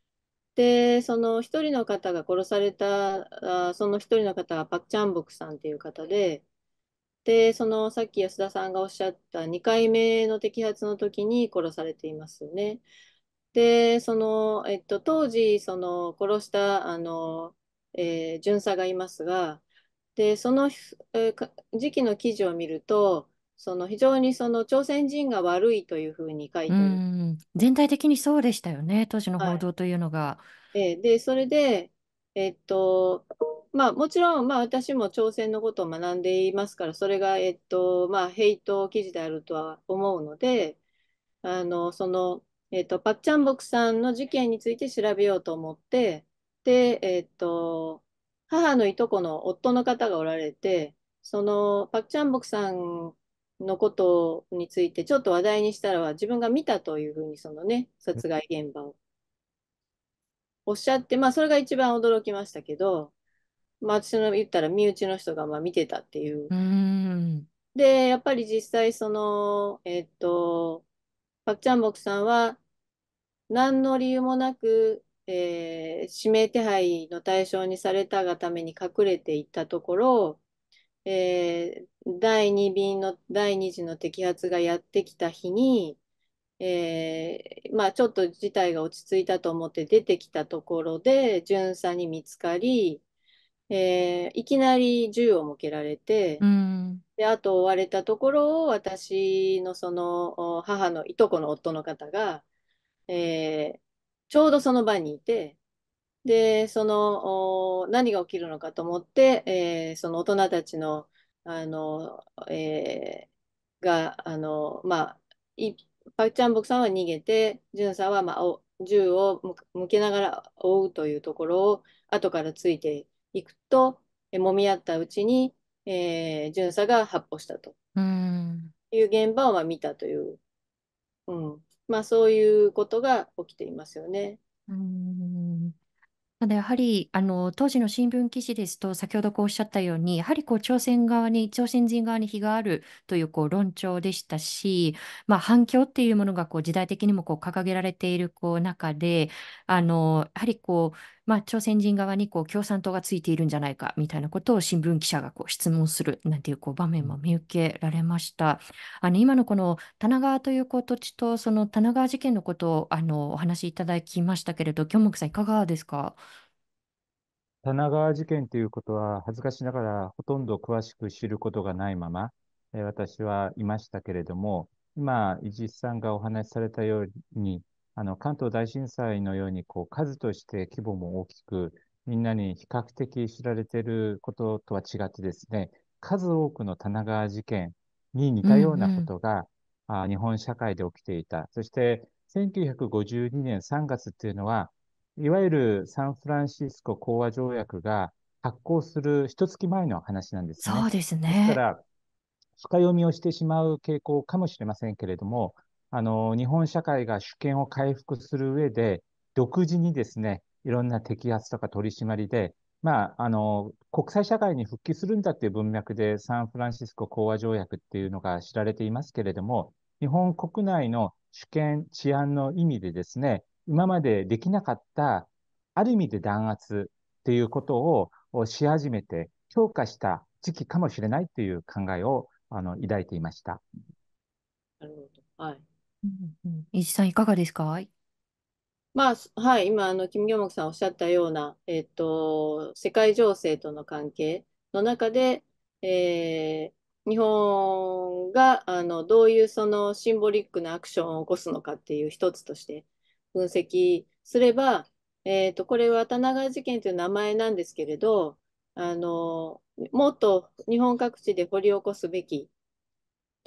でその1人の方が殺されたあその1人の方がパク・チャンボクさんっていう方で、で、そのさっき安田さんがおっしゃった2回目の摘発の時に殺されていますね。で、その、えっと、当時、その殺したあの、えー、巡査がいますが、で、その、えー、時期の記事を見ると、その非常にその朝鮮人が悪いというふうに書いてる。全体的にそうでしたよね、当時の報道というのが。はい、えー、で、それで、えっと、まあ、もちろん、まあ、私も朝鮮のことを学んでいますから、それが、えっとまあ、ヘイト記事であるとは思うので、あのその、えっと、パッチャンボクさんの事件について調べようと思って、で、えっと、母のいとこの夫の方がおられて、そのパク・チャンボクさんのことについてちょっと話題にしたらは自分が見たというふうにそのね殺害現場をおっしゃってまあそれが一番驚きましたけどまあ、私の言ったら身内の人がまあ見てたっていう。うで、やっぱり実際その、えっと、パク・チャンボクさんは何の理由もなく、えー、指名手配の対象にされたがために隠れていったところ、えー、第2便の第2次の摘発がやってきた日に、えー、まあ、ちょっと事態が落ち着いたと思って出てきたところで巡査に見つかり、えー、いきなり銃を向けられて、うん、であと追われたところを私のその母のいとこの夫の方が、えー、ちょうどその場にいてでその何が起きるのかと思って、えー、その大人たちのあの、えー、があのまあパク・チャンボクさんは逃げてジュンさんは、まあ、銃を向けながら追うというところを後からついて行くと、え揉み合ったうちに、えー、巡査が発砲したとうんいう現場は見たという、うんまあ、そういうことが起きていますよね。うんただやはりあの当時の新聞記事ですと先ほどこうおっしゃったようにやはりこう朝鮮側に朝鮮人側に非があるというこう論調でしたし、まあ、反共っていうものがこう時代的にもこう掲げられているこう中であのやはりこうまあ、朝鮮人側にこう共産党がついているんじゃないかみたいなことを新聞記者がこう質問するなんていうこう場面も見受けられました。あの今のこの棚川というこう土地とその棚川事件のことをあのお話しいただきましたけれど、京木さんいかがですか棚川事件ということは恥ずかしながらほとんど詳しく知ることがないまま、えー、私はいましたけれども、今、伊地さんがお話しされたように、あの関東大震災のようにこう数として規模も大きく、みんなに比較的知られていることとは違ってですね、数多くの棚川事件に似たようなことが、うんうん、あ日本社会で起きていた。そして、1952年3月っていうのは、いわゆるサンフランシスコ講和条約が発効する一月前の話なんですね。そうですね。ですから、深読みをしてしまう傾向かもしれませんけれども、あの、日本社会が主権を回復する上で、独自にですね、いろんな摘発とか取り締まりで、まあ、あの、国際社会に復帰するんだっていう文脈で、サンフランシスコ講和条約っていうのが知られていますけれども、日本国内の主権、治安の意味でですね、今までできなかった、ある意味で弾圧っていうことをし始めて、強化した時期かもしれないという考えをあの抱いていました。なるほど。はい。うんうん。さんいかがですかまあ、はい、今、あの、キム・ギョモクさんおっしゃったような、えっと、世界情勢との関係の中で、えー日本が、あの、どういうそのシンボリックなアクションを起こすのかっていう一つとして分析すれば、えっと、これはなが事件という名前なんですけれど、あの、もっと日本各地で掘り起こすべき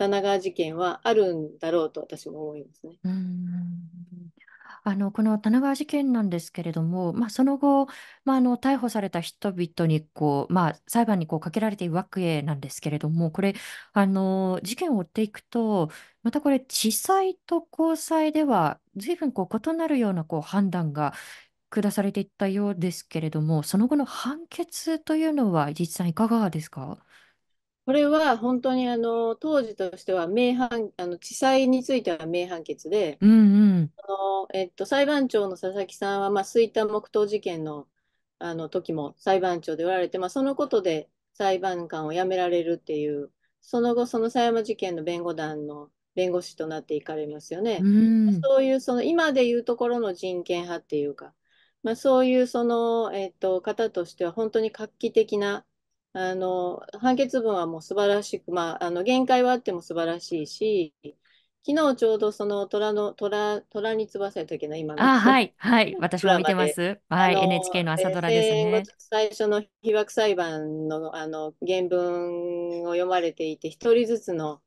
棚川事件はあるんだろうと私も思いますね。あのこの棚川事件なんですけれども、まあ、その後、まあ、あの逮捕された人々にこう、まあ、裁判にこうかけられているわけなんですけれどもこれあの事件を追っていくとまたこれ地裁と高裁では随分こう異なるようなこう判断が下されていったようですけれどもその後の判決というのは伊地知さんいかがですかこれは本当にあの当時としては名判あの地裁については名判決で、うんうんあのえっと、裁判長の佐々木さんは、まあ、吹田黙祷事件のあの時も裁判長でおられて、まあ、そのことで裁判官を辞められるっていうその後その狭山事件の弁護団の弁護士となっていかれますよね。うん、そういうその今でいうところの人権派っていうか、まあ、そういうその、えっと、方としては本当に画期的なあの判決文はもう素晴らしく、まあ、あの限界はあっても素晴らしいし、昨日ちょうどその虎の虎虎に翼やったっけ今の。あはいはい私も見てます。はい NHK の朝ドラですね。最初の被爆裁判のあの原文を読まれていて、一人ずつの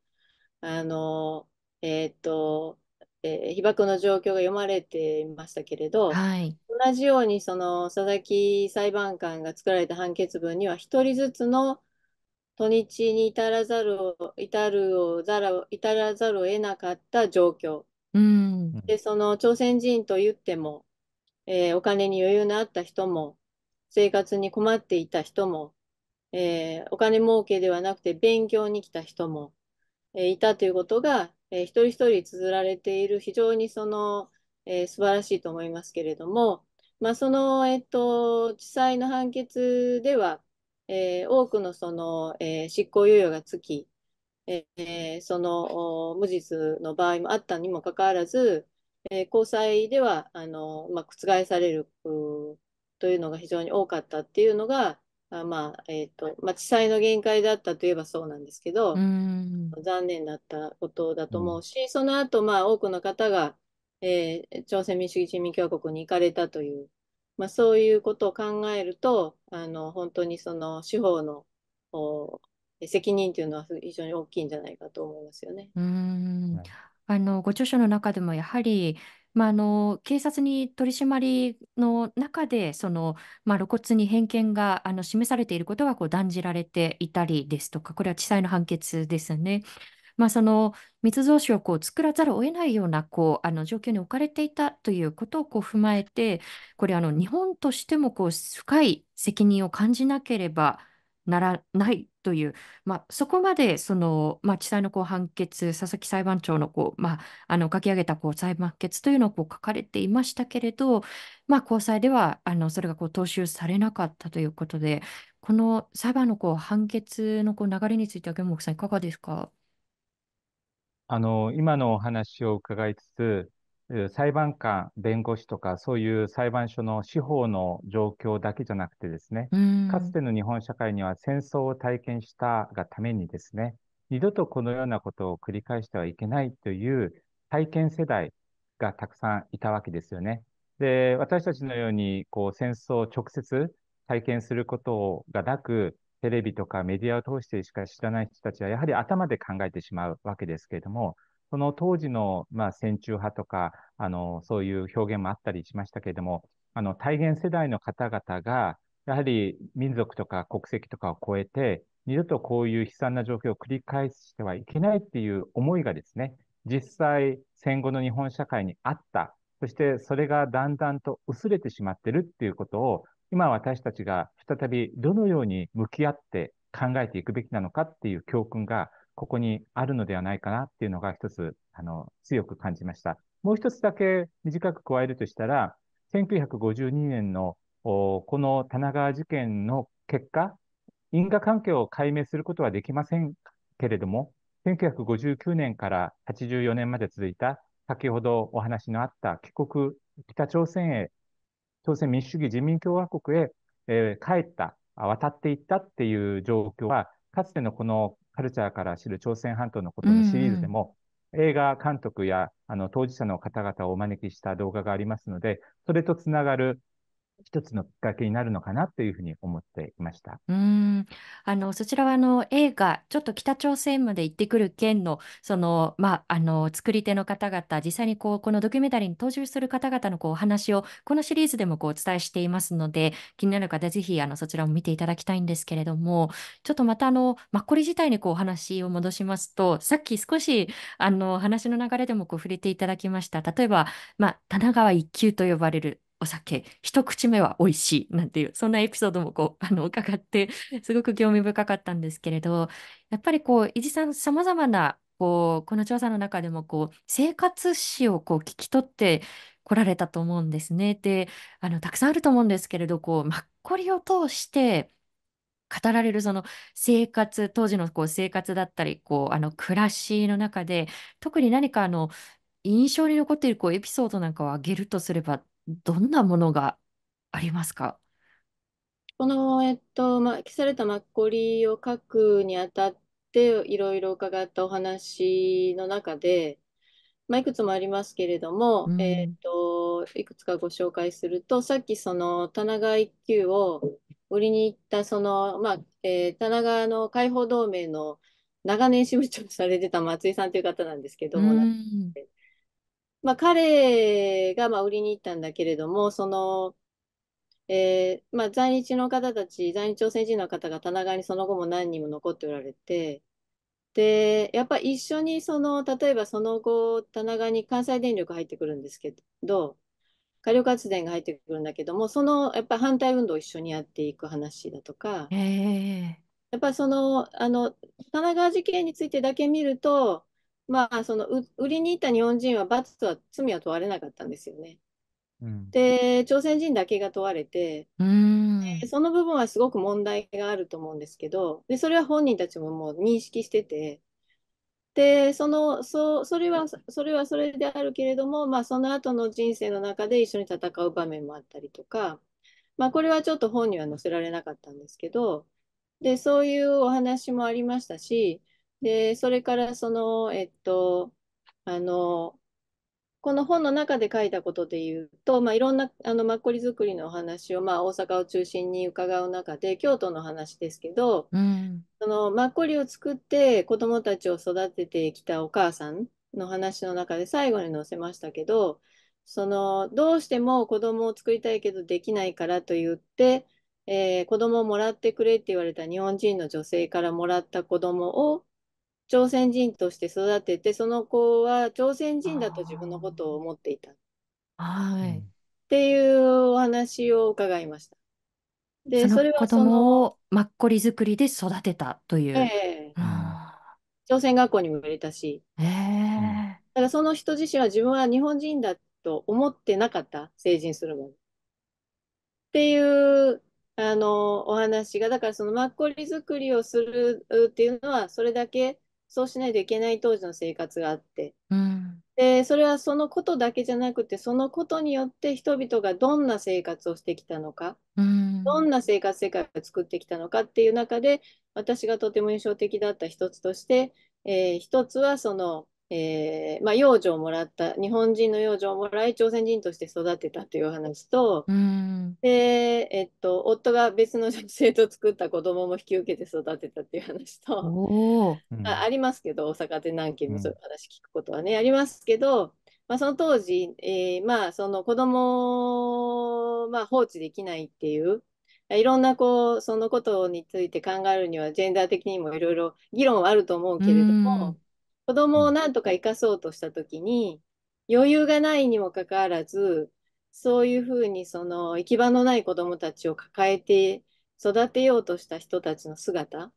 あのえーっとえー、被爆の状況が読まれていましたけれど、はい、同じようにその佐々木裁判官が作られた判決文には1人ずつの土日に至らざるを至るをざら至らざるを得なかった状況、うん、でその朝鮮人と言っても、えー、お金に余裕のあった人も生活に困っていた人も、えー、お金儲けではなくて勉強に来た人も、えいたということがえー、一人一人綴られている非常にその、えー、素晴らしいと思いますけれども、まあ、その、えっと、地裁の判決では、えー、多くのその、えー、執行猶予がつき、えー、その無実の場合もあったにもかかわらず、え高裁ではあの、まあ、覆されるというのが非常に多かったっていうのが、あまあえーとまあ、地裁の限界だったといえばそうなんですけど、残念だったことだと思うし、その後、まあ多くの方が、えー、朝鮮民主主義人民共和国に行かれたという、まあ、そういうことを考えるとあの本当にその司法の責任というのは非常に大きいんじゃないかと思いますよね。あのご著書の中でもやはりまあ、あの警察に取り締まりの中でその、まあ、露骨に偏見があの示されていることがこう断じられていたりですとか、これは地裁の判決ですね。まあ、その密造酒をこう作らざるを得ないようなこうあの状況に置かれていたということをこう踏まえて、これあの日本としてもこう深い責任を感じなければならないという、まあ、そこまでその、まあ、地裁のこう判決、佐々木裁判長のこう、まあ、あの書き上げたこう裁判決というのをこう書かれていましたけれど、まあ、高裁ではあのそれがこう踏襲されなかったということで、この裁判のこう判決のこう流れについては、玄木さん、いかがですかあの今のお話を伺いつつ、裁判官、弁護士とか、そういう裁判所の司法の状況だけじゃなくてですね、かつての日本社会には戦争を体験したがためにですね、二度とこのようなことを繰り返してはいけないという体験世代がたくさんいたわけですよね。で、私たちのように、こう、戦争を直接体験することがなく、テレビとかメディアを通してしか知らない人たちは、やはり頭で考えてしまうわけですけれども、その当時の、まあ、戦中派とか、あの、そういう表現もあったりしましたけれども、あの、体現世代の方々が、やはり民族とか国籍とかを超えて、二度とこういう悲惨な状況を繰り返してはいけないっていう思いがですね、実際戦後の日本社会にあった。そしてそれがだんだんと薄れてしまってるっていうことを、今私たちが再びどのように向き合って考えていくべきなのかっていう教訓がここにあるのではないかなっていうのが一つ、あの、強く感じました。もう一つだけ短く加えるとしたら、1952年のこの田中事件の結果、因果関係を解明することはできませんけれども、1959年から84年まで続いた、先ほどお話のあった帰国、北朝鮮へ、朝鮮民主主義人民共和国へ、えー、帰った、渡っていったっていう状況は、かつてのこのカルチャーから知る朝鮮半島のことのシリーズでも、うんうん、映画監督やあの当事者の方々をお招きした動画がありますので、それとつながる一つのきっかけになるのかなというふうに思っていました。うんあのそちらはあの映画「ちょっと北朝鮮まで行ってくる件の」その、まあ、あの作り手の方々実際にこうこのドキュメンタリーに登場する方々のこうお話をこのシリーズでもこうお伝えしていますので気になる方ぜひあのそちらも見ていただきたいんですけれどもちょっとまたあのマッコリ自体にこうお話を戻しますとさっき少しあの話の流れでもこう触れていただきました例えば、まあ、神奈川一級と呼ばれるお酒、一口目は美味しいなんていう、そんなエピソードもこう、あの、伺って、すごく興味深かったんですけれど、やっぱりこう、伊地さん、様々な、こう、この調査の中でも、こう、生活史をこう、聞き取ってこられたと思うんですね。で、あの、たくさんあると思うんですけれど、こう、マッコリを通して、語られるその生活、当時のこう生活だったり、こう、あの、暮らしの中で、特に何かあの、印象に残っているこうエピソードなんかを挙げるとすれば、どんなものがありますかこの、えっと、ま、記されたマッコリを書くにあたって、いろいろ伺ったお話の中で、まあ、いくつもありますけれども、うん、えっと、いくつかご紹介すると、さっきその棚川一級を売りに行った、その、まあ、えー、棚川の解放同盟の長年支部長されてた松井さんという方なんですけども、うん、まあ、彼がまあ売りに行ったんだけれども、その、えー、まあ、在日の方たち、在日朝鮮人の方が棚川にその後も何人も残っておられて、で、やっぱ一緒にその、例えばその後、棚川に関西電力入ってくるんですけど、火力発電が入ってくるんだけども、そのやっぱ反対運動を一緒にやっていく話だとか、えー、やっぱその、あの、棚川事件についてだけ見ると、まあ、その売りに行った日本人は罰は罪は問われなかったんですよね。うん、で朝鮮人だけが問われて、うん、その部分はすごく問題があると思うんですけどでそれは本人たちももう認識しててでそのそそれはそれはそれであるけれども、まあ、その後の人生の中で一緒に戦う場面もあったりとか、まあ、これはちょっと本には載せられなかったんですけどでそういうお話もありましたしで、それからその、えっと、あの、この本の中で書いたことで言うと、まあ、いろんなあのマッコリ作りのお話を、まあ、大阪を中心に伺う中で京都の話ですけど、うん、そのマッコリを作って子どもたちを育ててきたお母さんの話の中で最後に載せましたけどそのどうしても子どもを作りたいけどできないからと言って、えー、子どもをもらってくれって言われた日本人の女性からもらった子どもを朝鮮人として育ててその子は朝鮮人だと自分のことを思っていたはいっていうお話を伺いました。でそれはその、供をマッコリ作りで育てたという。ええ朝鮮学校にも入れたしーえだからその人自身は自分は日本人だと思ってなかった成人するもの。っていうあのお話がだからそのマッコリ作りをするっていうのはそれだけそうしないといけない当時の生活があって、うん、でそれはそのことだけじゃなくてそのことによって人々がどんな生活をしてきたのか、うん、どんな生活世界を作ってきたのかっていう中で私がとても印象的だった一つとして、えー、一つはそのえーまあ、養女をもらった日本人の養女をもらい朝鮮人として育てたという話と、でえっと、夫が別の女性と作った子供も引き受けて育てたっていう話とあありますけど大阪で何件もそういう話聞くことはね、うん、ありますけど、まあ、その当時、えーまあ、その子供を、まあ、放置できないっていういろんなこうそのことについて考えるにはジェンダー的にもいろいろ議論はあると思うけれども。子供をなんとか生かそうとした時に、余裕がないにもかかわらず、そういうふうにその行き場のない子供たちを抱えて育てようとした人たちの姿、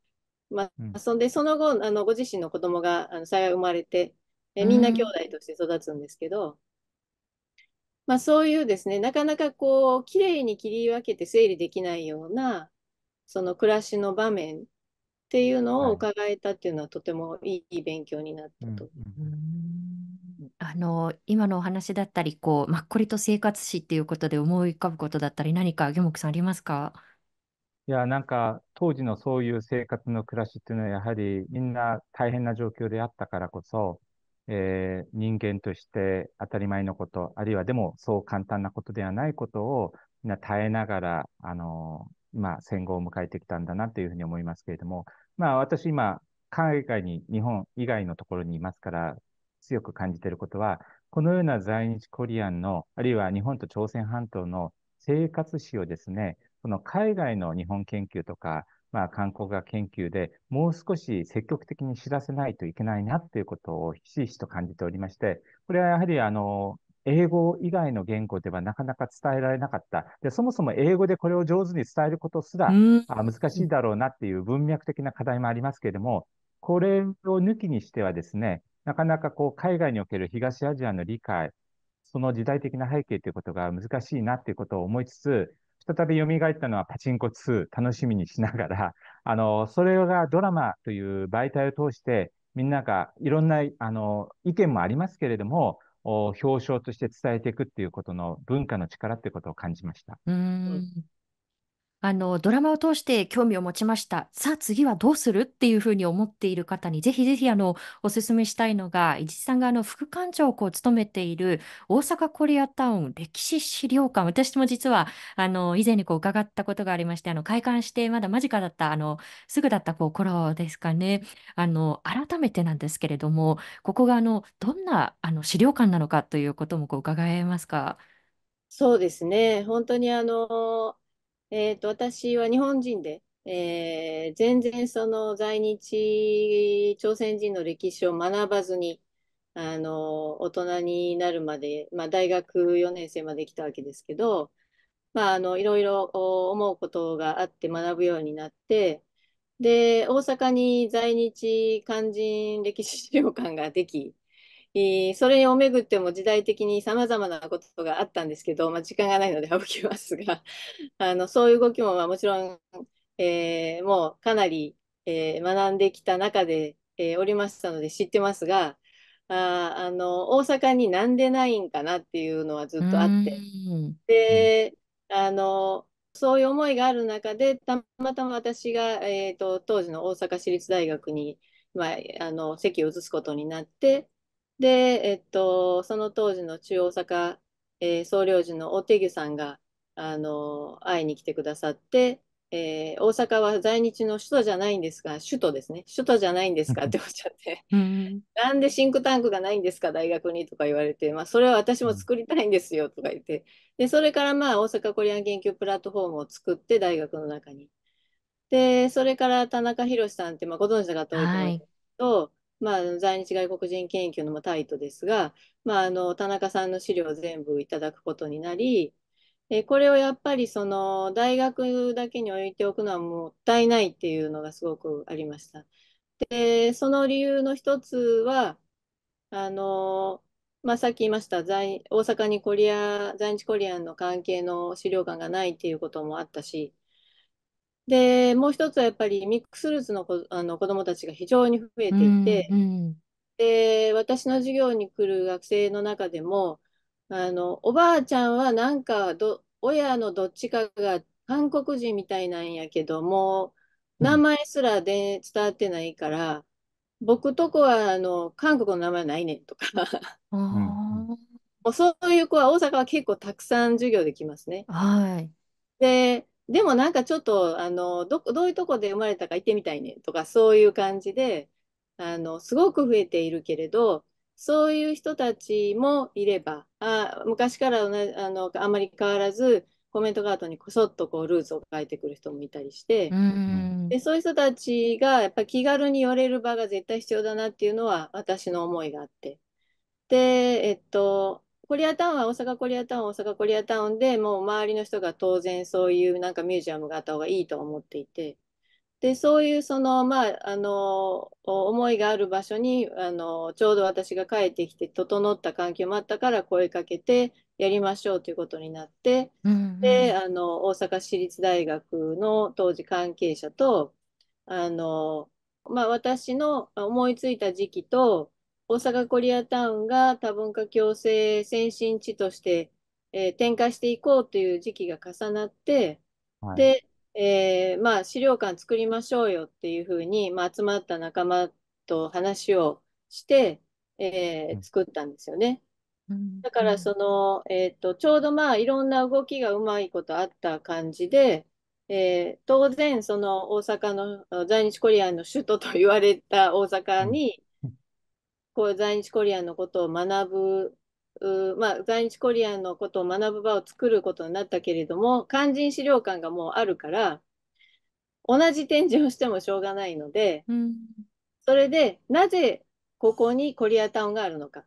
まあ、そんでその後あのご自身の子供があの幸い生まれてえみんな兄弟として育つんですけど、まあ、そういうですねなかなかこう綺麗に切り分けて整理できないようなその暮らしの場面っていうのを伺えたっていうのはとてもいい勉強になったと。あの今のお話だったりこうまッコと生活史っていうことで思い浮かぶことだったり何か魚木さんありますかいやなんか当時のそういう生活の暮らしっていうのはやはりみんな大変な状況であったからこそ、えー、人間として当たり前のことあるいはでもそう簡単なことではないことをみんな耐えながらあのまあ、戦後を迎えてきたんだなというふうに思いますけれども、まあ、私今、海外に日本以外のところにいますから、強く感じていることは、このような在日コリアンの、あるいは日本と朝鮮半島の生活史をですね、この海外の日本研究とか、まあ、観光学研究でもう少し積極的に知らせないといけないなということをひしひしと感じておりまして、これはやはりあの英語以外の言語ではなかなか伝えられなかった。で、そもそも英語でこれを上手に伝えることすら、あ難しいだろうなっていう文脈的な課題もありますけれども、これを抜きにしてはですね、なかなかこう海外における東アジアの理解、その時代的な背景ということが難しいなっていうことを思いつつ、再び蘇ったのはパチンコ2、楽しみにしながら、あの、それがドラマという媒体を通して、みんながいろんな、あの、意見もありますけれども、表彰として伝えていくっていうことの文化の力っていうことを感じました。うんあの、ドラマを通して興味を持ちました。さあ、次はどうするっていうふうに思っている方に、ぜひぜひ、あの、お勧めしたいのが、市瀬さんが、あの、副館長をこう務めている、大阪コリアタウン歴史資料館。私も実は、あの、以前にこう伺ったことがありまして、あの、開館して、まだ間近だった、あの、すぐだったこう頃ですかね。あの、改めてなんですけれども、ここが、あの、どんな、あの、資料館なのかということもこう伺えますかそうですね。本当にあの、えーと、私は日本人で、えー、全然その在日朝鮮人の歴史を学ばずにあの大人になるまで、まあ、大学4年生まで来たわけですけど、まあ、あのいろいろ思うことがあって学ぶようになってで大阪に在日勧進歴史資料館ができえー、それをめぐっても時代的にさまざまなことがあったんですけど、まあ、時間がないので省きますが あのそういう動きもまあもちろん、えー、もうかなり、えー、学んできた中で、えおりましたので知ってますがああの大阪になんでないんかなっていうのはずっとあってであのそういう思いがある中でたまたま私が、えーと、と当時の大阪市立大学に、まあ、あの席を移すことになってで、えっと、その当時の中大阪、えー、総領事の大手牛さんが、あの、会いに来てくださって、えー、大阪は在日の首都じゃないんですが、首都ですね、首都じゃないんですかっておっしゃって、なんでシンクタンクがないんですか、大学にとか言われて、まあ、それは私も作りたいんですよとか言って、でそれからまあ大阪コリアン研究プラットフォームを作って、大学の中に。で、それから田中宏さんって、まあ、ご存知だかと思うんですけど、はいまあ、在日外国人研究のタイトですが、まあ、あの田中さんの資料を全部いただくことになり、えこれをやっぱりその大学だけに置いておくのはもったいないっていうのがすごくありました。でその理由の一つはあの、まあ、さっき言いました在大阪にコリア在日コリアンの関係の資料館がないっていうこともあったしでもう一つはやっぱりミックスルーツの子あの子どもたちが非常に増えていて、うんうん、で私の授業に来る学生の中でもあのおばあちゃんはなんかど親のどっちかが韓国人みたいなんやけども名前すらで伝わってないから、うん、僕とこはあの韓国の名前ないねんとかもうそういう子は大阪は結構たくさん授業できますね。はい、ででもなんかちょっとあのどどういうとこで生まれたか行ってみたいねとかそういう感じであのすごく増えているけれどそういう人たちもいればあ昔からあのあまり変わらずコメントカードにこそっとこうルーツを書いてくる人もいたりして、でそういう人たちがやっぱ気軽に寄れる場が絶対必要だなっていうのは私の思いがあって。でえっとコリアタウンは大阪コリアタウン大阪コリアタウンでもう周りの人が当然そういうなんかミュージアムがあった方がいいと思っていてでそういうその、まあ、あの思いがある場所にあのちょうど私が帰ってきて整った環境もあったから声かけてやりましょうということになって、うんうん、であの大阪市立大学の当時関係者とあの、まあ、私の思いついた時期と大阪コリアタウンが多文化共生先進地として、えー、展開していこうという時期が重なって、はい、で、えー、まあ、資料館作りましょうよっていうふうに、まあ、集まった仲間と話をして、えー、作ったんですよね。だからその、えーと、ちょうどまあいろんな動きがうまいことあった感じで、えー、当然その大阪の在日コリアンの首都と言われた大阪に、こう在日コリアンのことを学ぶ、まあ、在日コリアンのことを学ぶ場を作ることになったけれども肝心資料館がもうあるから同じ展示をしてもしょうがないので、うん、それでなぜここにコリアタウンがあるのか。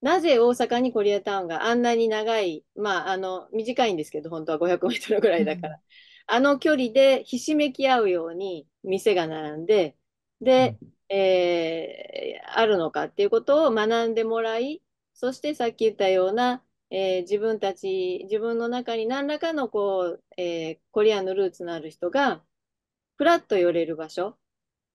なぜ大阪にコリアタウンがあんなに長い、まあ、あの短いんですけど本当は500メートルぐらいだから、あの距離でひしめき合うように店が並んでで、えー、あるのかっていうことを学んでもらいそしてさっき言ったような、えー、自分たち自分の中に何らかのこう、えー、コリアンのルーツのある人がふらっと寄れる場所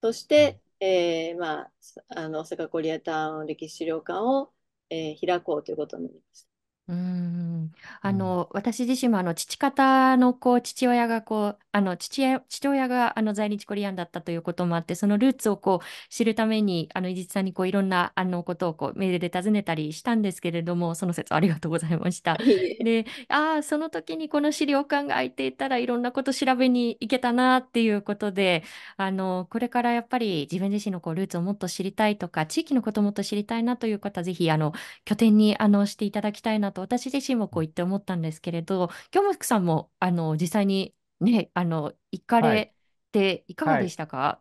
そして、えーまあ、あの大阪コリアタウン歴史資料館を、えー、開こうということになりました。うん、あの、私自身もあの父方のこう父親がこう、あの父親、父親があの在日コリアンだったということもあって、そのルーツをこう知るために、あの伊地さんにこういろんなあのことをこうメールで尋ねたりしたんですけれども、その説ありがとうございました。で、ああ、その時にこの資料館が開いていたらいろんなこと調べに行けたなっていうことで、あの、これからやっぱり自分自身のこうルーツをもっと知りたいとか、地域のことをもっと知りたいなという方、ぜひあの拠点にあのしていただきたいなと私自身もこう言って思ったんですけれど、京本さんもあの実際にね、あの行かれていかがでしたか、はいはい、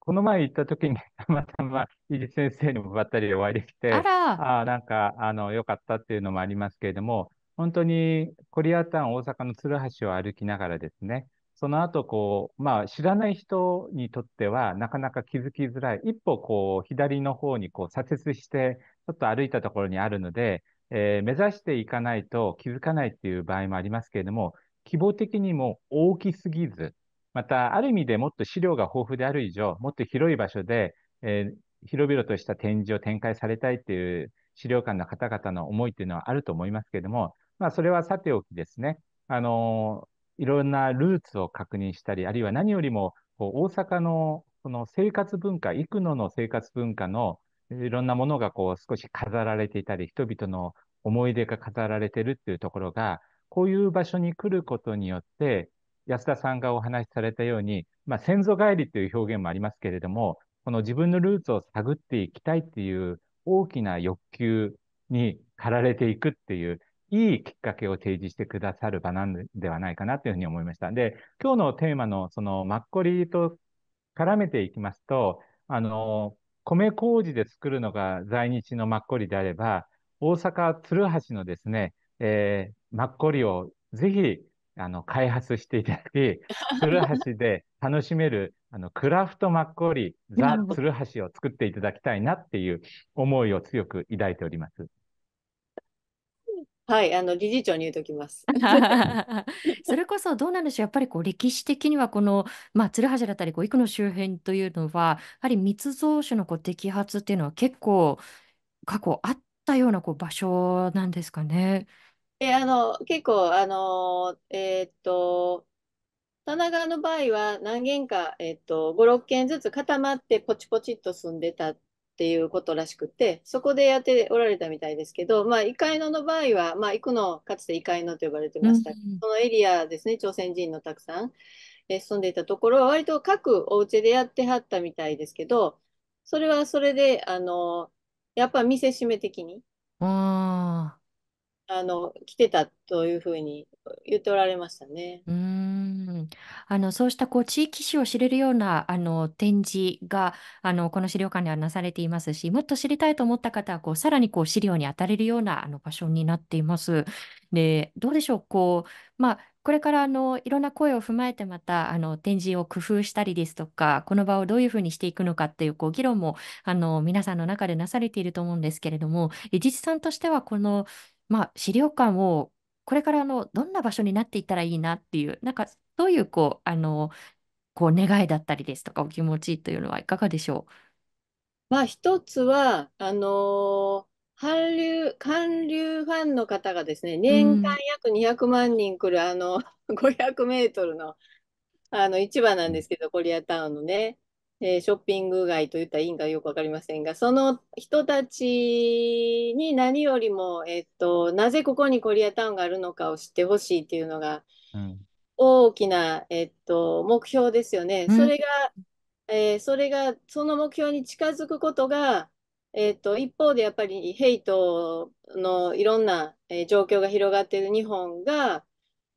この前行った時にたまたま井地先生にもばったりお会いできて、あらあなんかあの良かったっていうのもありますけれども、本当にコリアタウン大阪の鶴橋を歩きながらですね、その後、こう、まあ、知らない人にとっては、なかなか気づきづらい。一歩、こう、左の方に、こう、左折して、ちょっと歩いたところにあるので、えー、目指していかないと気づかないっていう場合もありますけれども、規模的にも大きすぎず、また、ある意味でもっと資料が豊富である以上、もっと広い場所で、えー、広々とした展示を展開されたいっていう資料館の方々の思いっていうのはあると思いますけれども、まあ、それはさておきですね、あのー、いろんなルーツを確認したり、あるいは何よりも、大阪のこの生活文化、幾野の生活文化のいろんなものがこう少し飾られていたり、人々の思い出が飾られてるっていうところが、こういう場所に来ることによって、安田さんがお話しされたように、まあ、先祖返りという表現もありますけれども、この自分のルーツを探っていきたいっていう大きな欲求に駆られていくっていう、いいきっかけを提示してくださる場なんではないかなというふうに思いました。で、今日のテーマのそのマッコリと絡めていきますと、あの、米麹で作るのが在日のマッコリであれば、大阪鶴橋のですね、えー、マッコリをぜひ、あの、開発していただき、鶴橋で楽しめる、あの、クラフトマッコリ、ザ・鶴橋を作っていただきたいなっていう思いを強く抱いております。はい、あの理事長に言うときます。それこそどうなんでしょう、やっぱりこう歴史的にはこの、まあ、鶴橋だったりこう幾野周辺というのは、やはり密造酒のこう摘発っていうのは結構過去あったようなこう場所なんですかね。えあの結構あのえー、っと神奈川の場合は何軒か、えっと、5、6軒ずつ固まってポチポチっと住んでたっていうことらしくてそこでやっておられたみたいですけど、まあ、イカイの場合は、まあ、イクかつてイカイと呼ばれてました、うんそのエリアですね朝鮮人のたくさん、え住んでいたところは割と各お家でやってはったみたいですけどそれはそれであのやっぱ見せしめ的に。あの来てたというふうに言っておられましたね。うん、あのそうしたこう地域史を知れるようなあの展示があのこの資料館にはなされていますし、もっと知りたいと思った方はこうさらにこう資料に当たれるようなあの場所になっています。で、どうでしょう、こう、まあ、これからあのいろんな声を踏まえてまたあの展示を工夫したりですとかこの場をどういうふうにしていくのかっていうこう議論もあの皆さんの中でなされていると思うんですけれども伊地知さんとしてはこの、まあ、資料館をこれからのどんな場所になっていったらいいなっていうなんかどういうこう、あの、こう願いだったりですとか、お気持ちというのはいかがでしょうまあ、一つは、あのー、韓流、韓流ファンの方がですね、年間約200万人来る、あの、500 メートルの、あの、市場なんですけど、コリアタウンのね、えー、ショッピング街といったらいいんかよくわかりませんが、その人たちに何よりも、えっと、なぜここにコリアタウンがあるのかを知ってほしいっていうのが、うん、大きな、えっと、目標ですよね。うん、それが、えー、それが、その目標に近づくことが、えっと、一方でやっぱりヘイトのいろんな、えー、状況が広がっている日本が、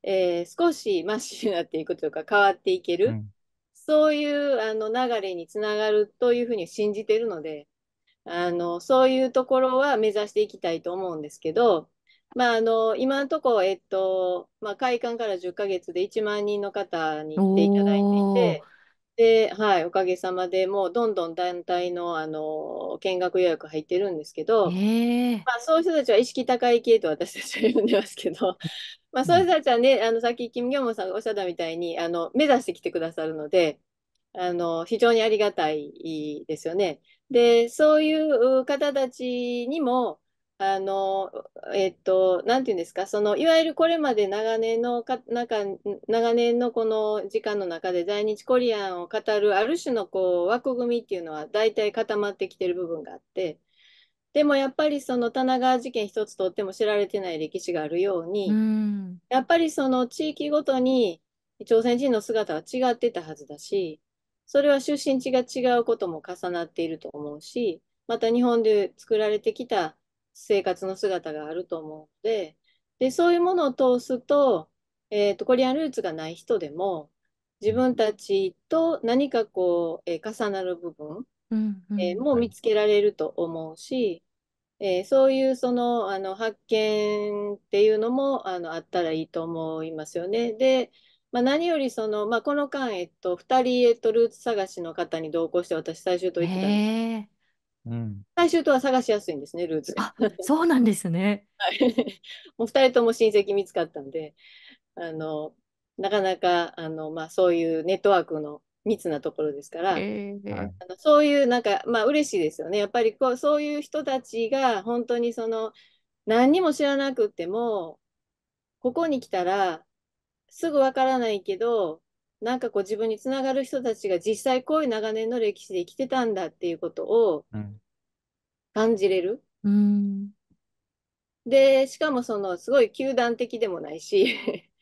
えー、少しマシになっていくというか変わっていける、うん、そういうあの流れにつながるというふうに信じてるのであのそういうところは目指していきたいと思うんですけどまあ、あの今のところ、えっとまあ、開館から10か月で1万人の方にっていただいていてで、はい、おかげさまでもうどんどん団体のあの見学予約入ってるんですけど、えー、まあ、そういう人たちは意識高い系と私たちは呼んでますけど、まあ、そういう人たちはねあのさっき金魚ンさんがおっしゃったみたいにあの目指してきてくださるので。あの非常にありがたいですよね。でそういう方たちにもあのえっと何て言うんですかそのいわゆるこれまで長年のかか長年のこの時間の中で在日コリアンを語るある種のこう枠組みっていうのは大体固まってきてる部分があってでもやっぱりその棚川事件一つとっても知られてない歴史があるように、うやっぱりその地域ごとに朝鮮人の姿は違ってたはずだしそれは出身地が違うことも重なっていると思うしまた日本で作られてきた生活の姿があると思うのででそういうものを通すと,、えーと、コリアンルーツがない人でも自分たちと何かこう、えー、重なる部分、うんうん、えー、も見つけられると思うし、えー、そういうそのあの発見っていうのもあのあったらいいと思いますよね。で、まあ、何よりその、まあ、この間、えっと、2人、えっと、ルーツ探しの方に同行して私最終と行ってたんです最終とは探しやすいんですね、ルーツが。そうなんですね。もう2人とも親戚見つかったんで、あのなかなかあの、まあ、そういうネットワークの密なところですから、えー、あのそういうなんか、まあ嬉しいですよね。やっぱりこうそういう人たちが本当にその何にも知らなくても、ここに来たらすぐわからないけど、なんかこう自分につながる人たちが実際こういう長年の歴史で生きてたんだっていうことを感じれる。うん、でしかもそのすごい球団的でもないし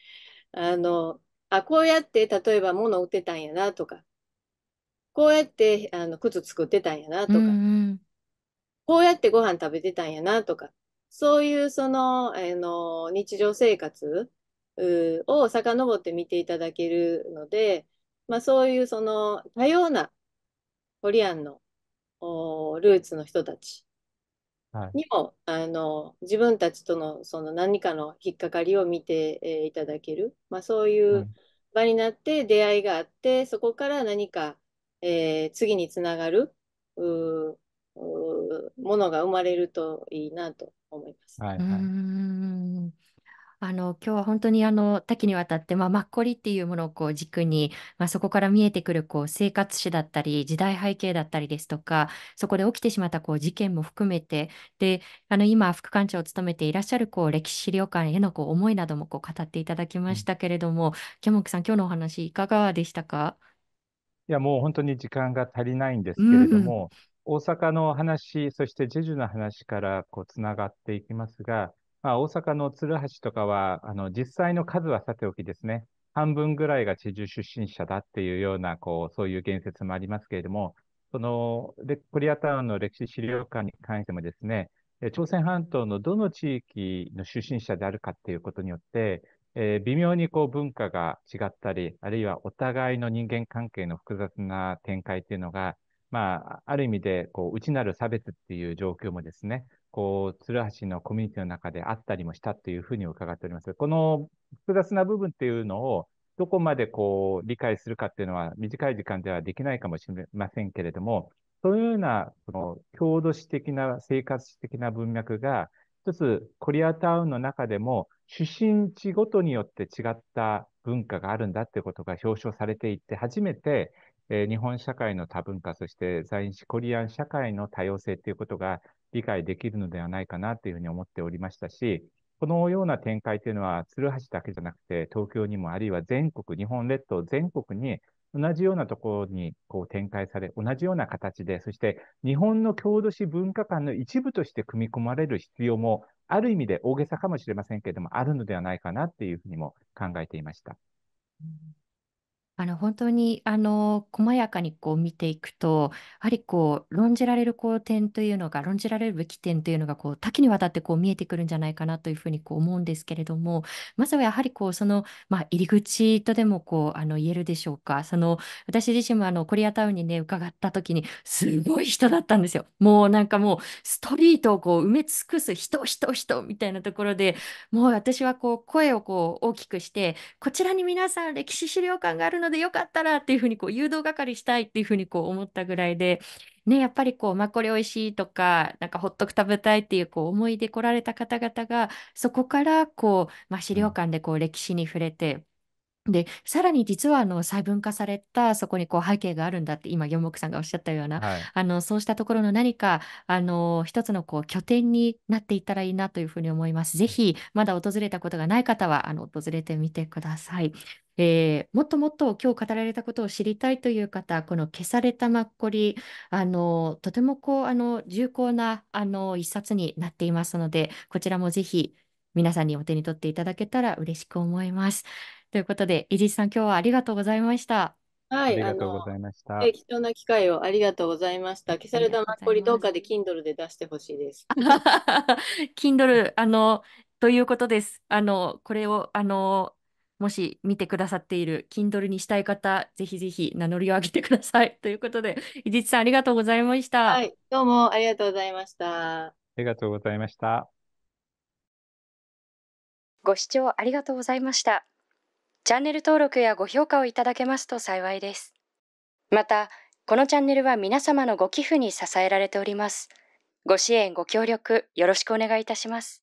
あのあこうやって例えば物を売ってたんやなとかこうやってあの靴作ってたんやなとか、うん、こうやってご飯食べてたんやなとかそういうそのあの日常生活を遡って見ていただけるので、まあ、そういうその多様なコリアンのルーツの人たちにも、はい、あの自分たちとのその何かの引っかかりを見て、いただける、まあ、そういう場になって出会いがあって、はい、そこから何か、えー、次につながるものが生まれるといいなと思います。はい、はいあの、今日は本当にあの、多岐にわたって、まあ、マッコリっていうものをこう軸に、まあ、そこから見えてくるこう生活史だったり、時代背景だったりですとか、そこで起きてしまったこう事件も含めて、で、あの、今、副館長を務めていらっしゃるこう歴史資料館へのこう思いなどもこう語っていただきましたけれども、キャモクさん、今日のお話いかがでしたかいや、もう本当に時間が足りないんですけれども、うん、大阪の話、そしてジェの話からこうつながっていきますが、まあ、大阪の鶴橋とかは、あの、実際の数はさておきですね、半分ぐらいが知事出身者だっていうような、こう、そういう言説もありますけれども、その、コリアタウンの歴史資料館に関してもですね、朝鮮半島のどの地域の出身者であるかっていうことによって、えー、微妙にこう文化が違ったり、あるいはお互いの人間関係の複雑な展開っていうのが、まあ、ある意味で、こう、内なる差別っていう状況もですね、こう、鶴橋のコミュニティの中であったりもしたというふうに伺っております。この複雑な部分っていうのを、どこまでこう、理解するかっていうのは、短い時間ではできないかもしれませんけれども、そういうような、その、郷土史的な、生活史的な文脈が、一つ、コリアタウンの中でも、出身地ごとによって違った文化があるんだってことが表彰されていって、初めてえー、日本社会の多文化、そして在日コリアン社会の多様性ということが理解できるのではないかなというふうに思っておりましたし、このような展開というのは、鶴橋だけじゃなくて、東京にも、あるいは全国、日本列島全国に同じようなところにこう展開され、同じような形で、そして日本の郷土史文化館の一部として組み込まれる必要も、ある意味で大げさかもしれませんけれども、あるのではないかなっていうふうにも考えていました。うんあの本当にあの細やかにこう見ていくと、やはりこう論じられるこう点というのが、論じられるべき点というのがこう多岐にわたってこう見えてくるんじゃないかなというふうにこう思うんですけれども、まずはやはりこうその、まあ、入り口とでもこうあの言えるでしょうか、その私自身もあのコリアタウンにね、伺った時に、すごい人だったんですよ。もうなんかもうストリートをこう埋め尽くす人、人、人みたいなところでもう私はこう声をこう大きくして、こちらに皆さん歴史資料館があるののでよかったらっていうふうにこう誘導係したいっていうふうにこう思ったぐらいで、ね、やっぱりこう、まあ、これおいしいとか、なんかほっとく食べたいっていうこう思いで来られた方々が、そこからこう、まあ、資料館でこう歴史に触れて、で、さらに実はあの細分化されたそこにこう背景があるんだって今、四目さんがおっしゃったような、はい、あのそうしたところの何かあの一つのこう拠点になっていったらいいなというふうに思います。ぜひ、まだ訪れたことがない方はあの訪れてみてください。えー、もっともっと今日語られたことを知りたいという方、この消されたマッコリ、あの、とてもこう、あの、重厚な、あの、一冊になっていますので、こちらもぜひ皆さんにお手に取っていただけたら嬉しく思います。ということで、伊地さん、今日はありがとうございました。はい、ありがとうございました。貴重な機会をありがとうございました。消されたマッコリどうかで Kindle で出してほしいです。Kindle あのということです。あのこれをあのもし見てくださっている Kindle にしたい方、ぜひぜひ名乗りを上げてください。ということで、伊地知さんありがとうございました。はい、どうもありがとうございました。ありがとうございました。ご視聴ありがとうございました。チャンネル登録やご評価をいただけますと幸いです。また、このチャンネルは皆様のご寄付に支えられております。ご支援、ご協力、よろしくお願いいたします。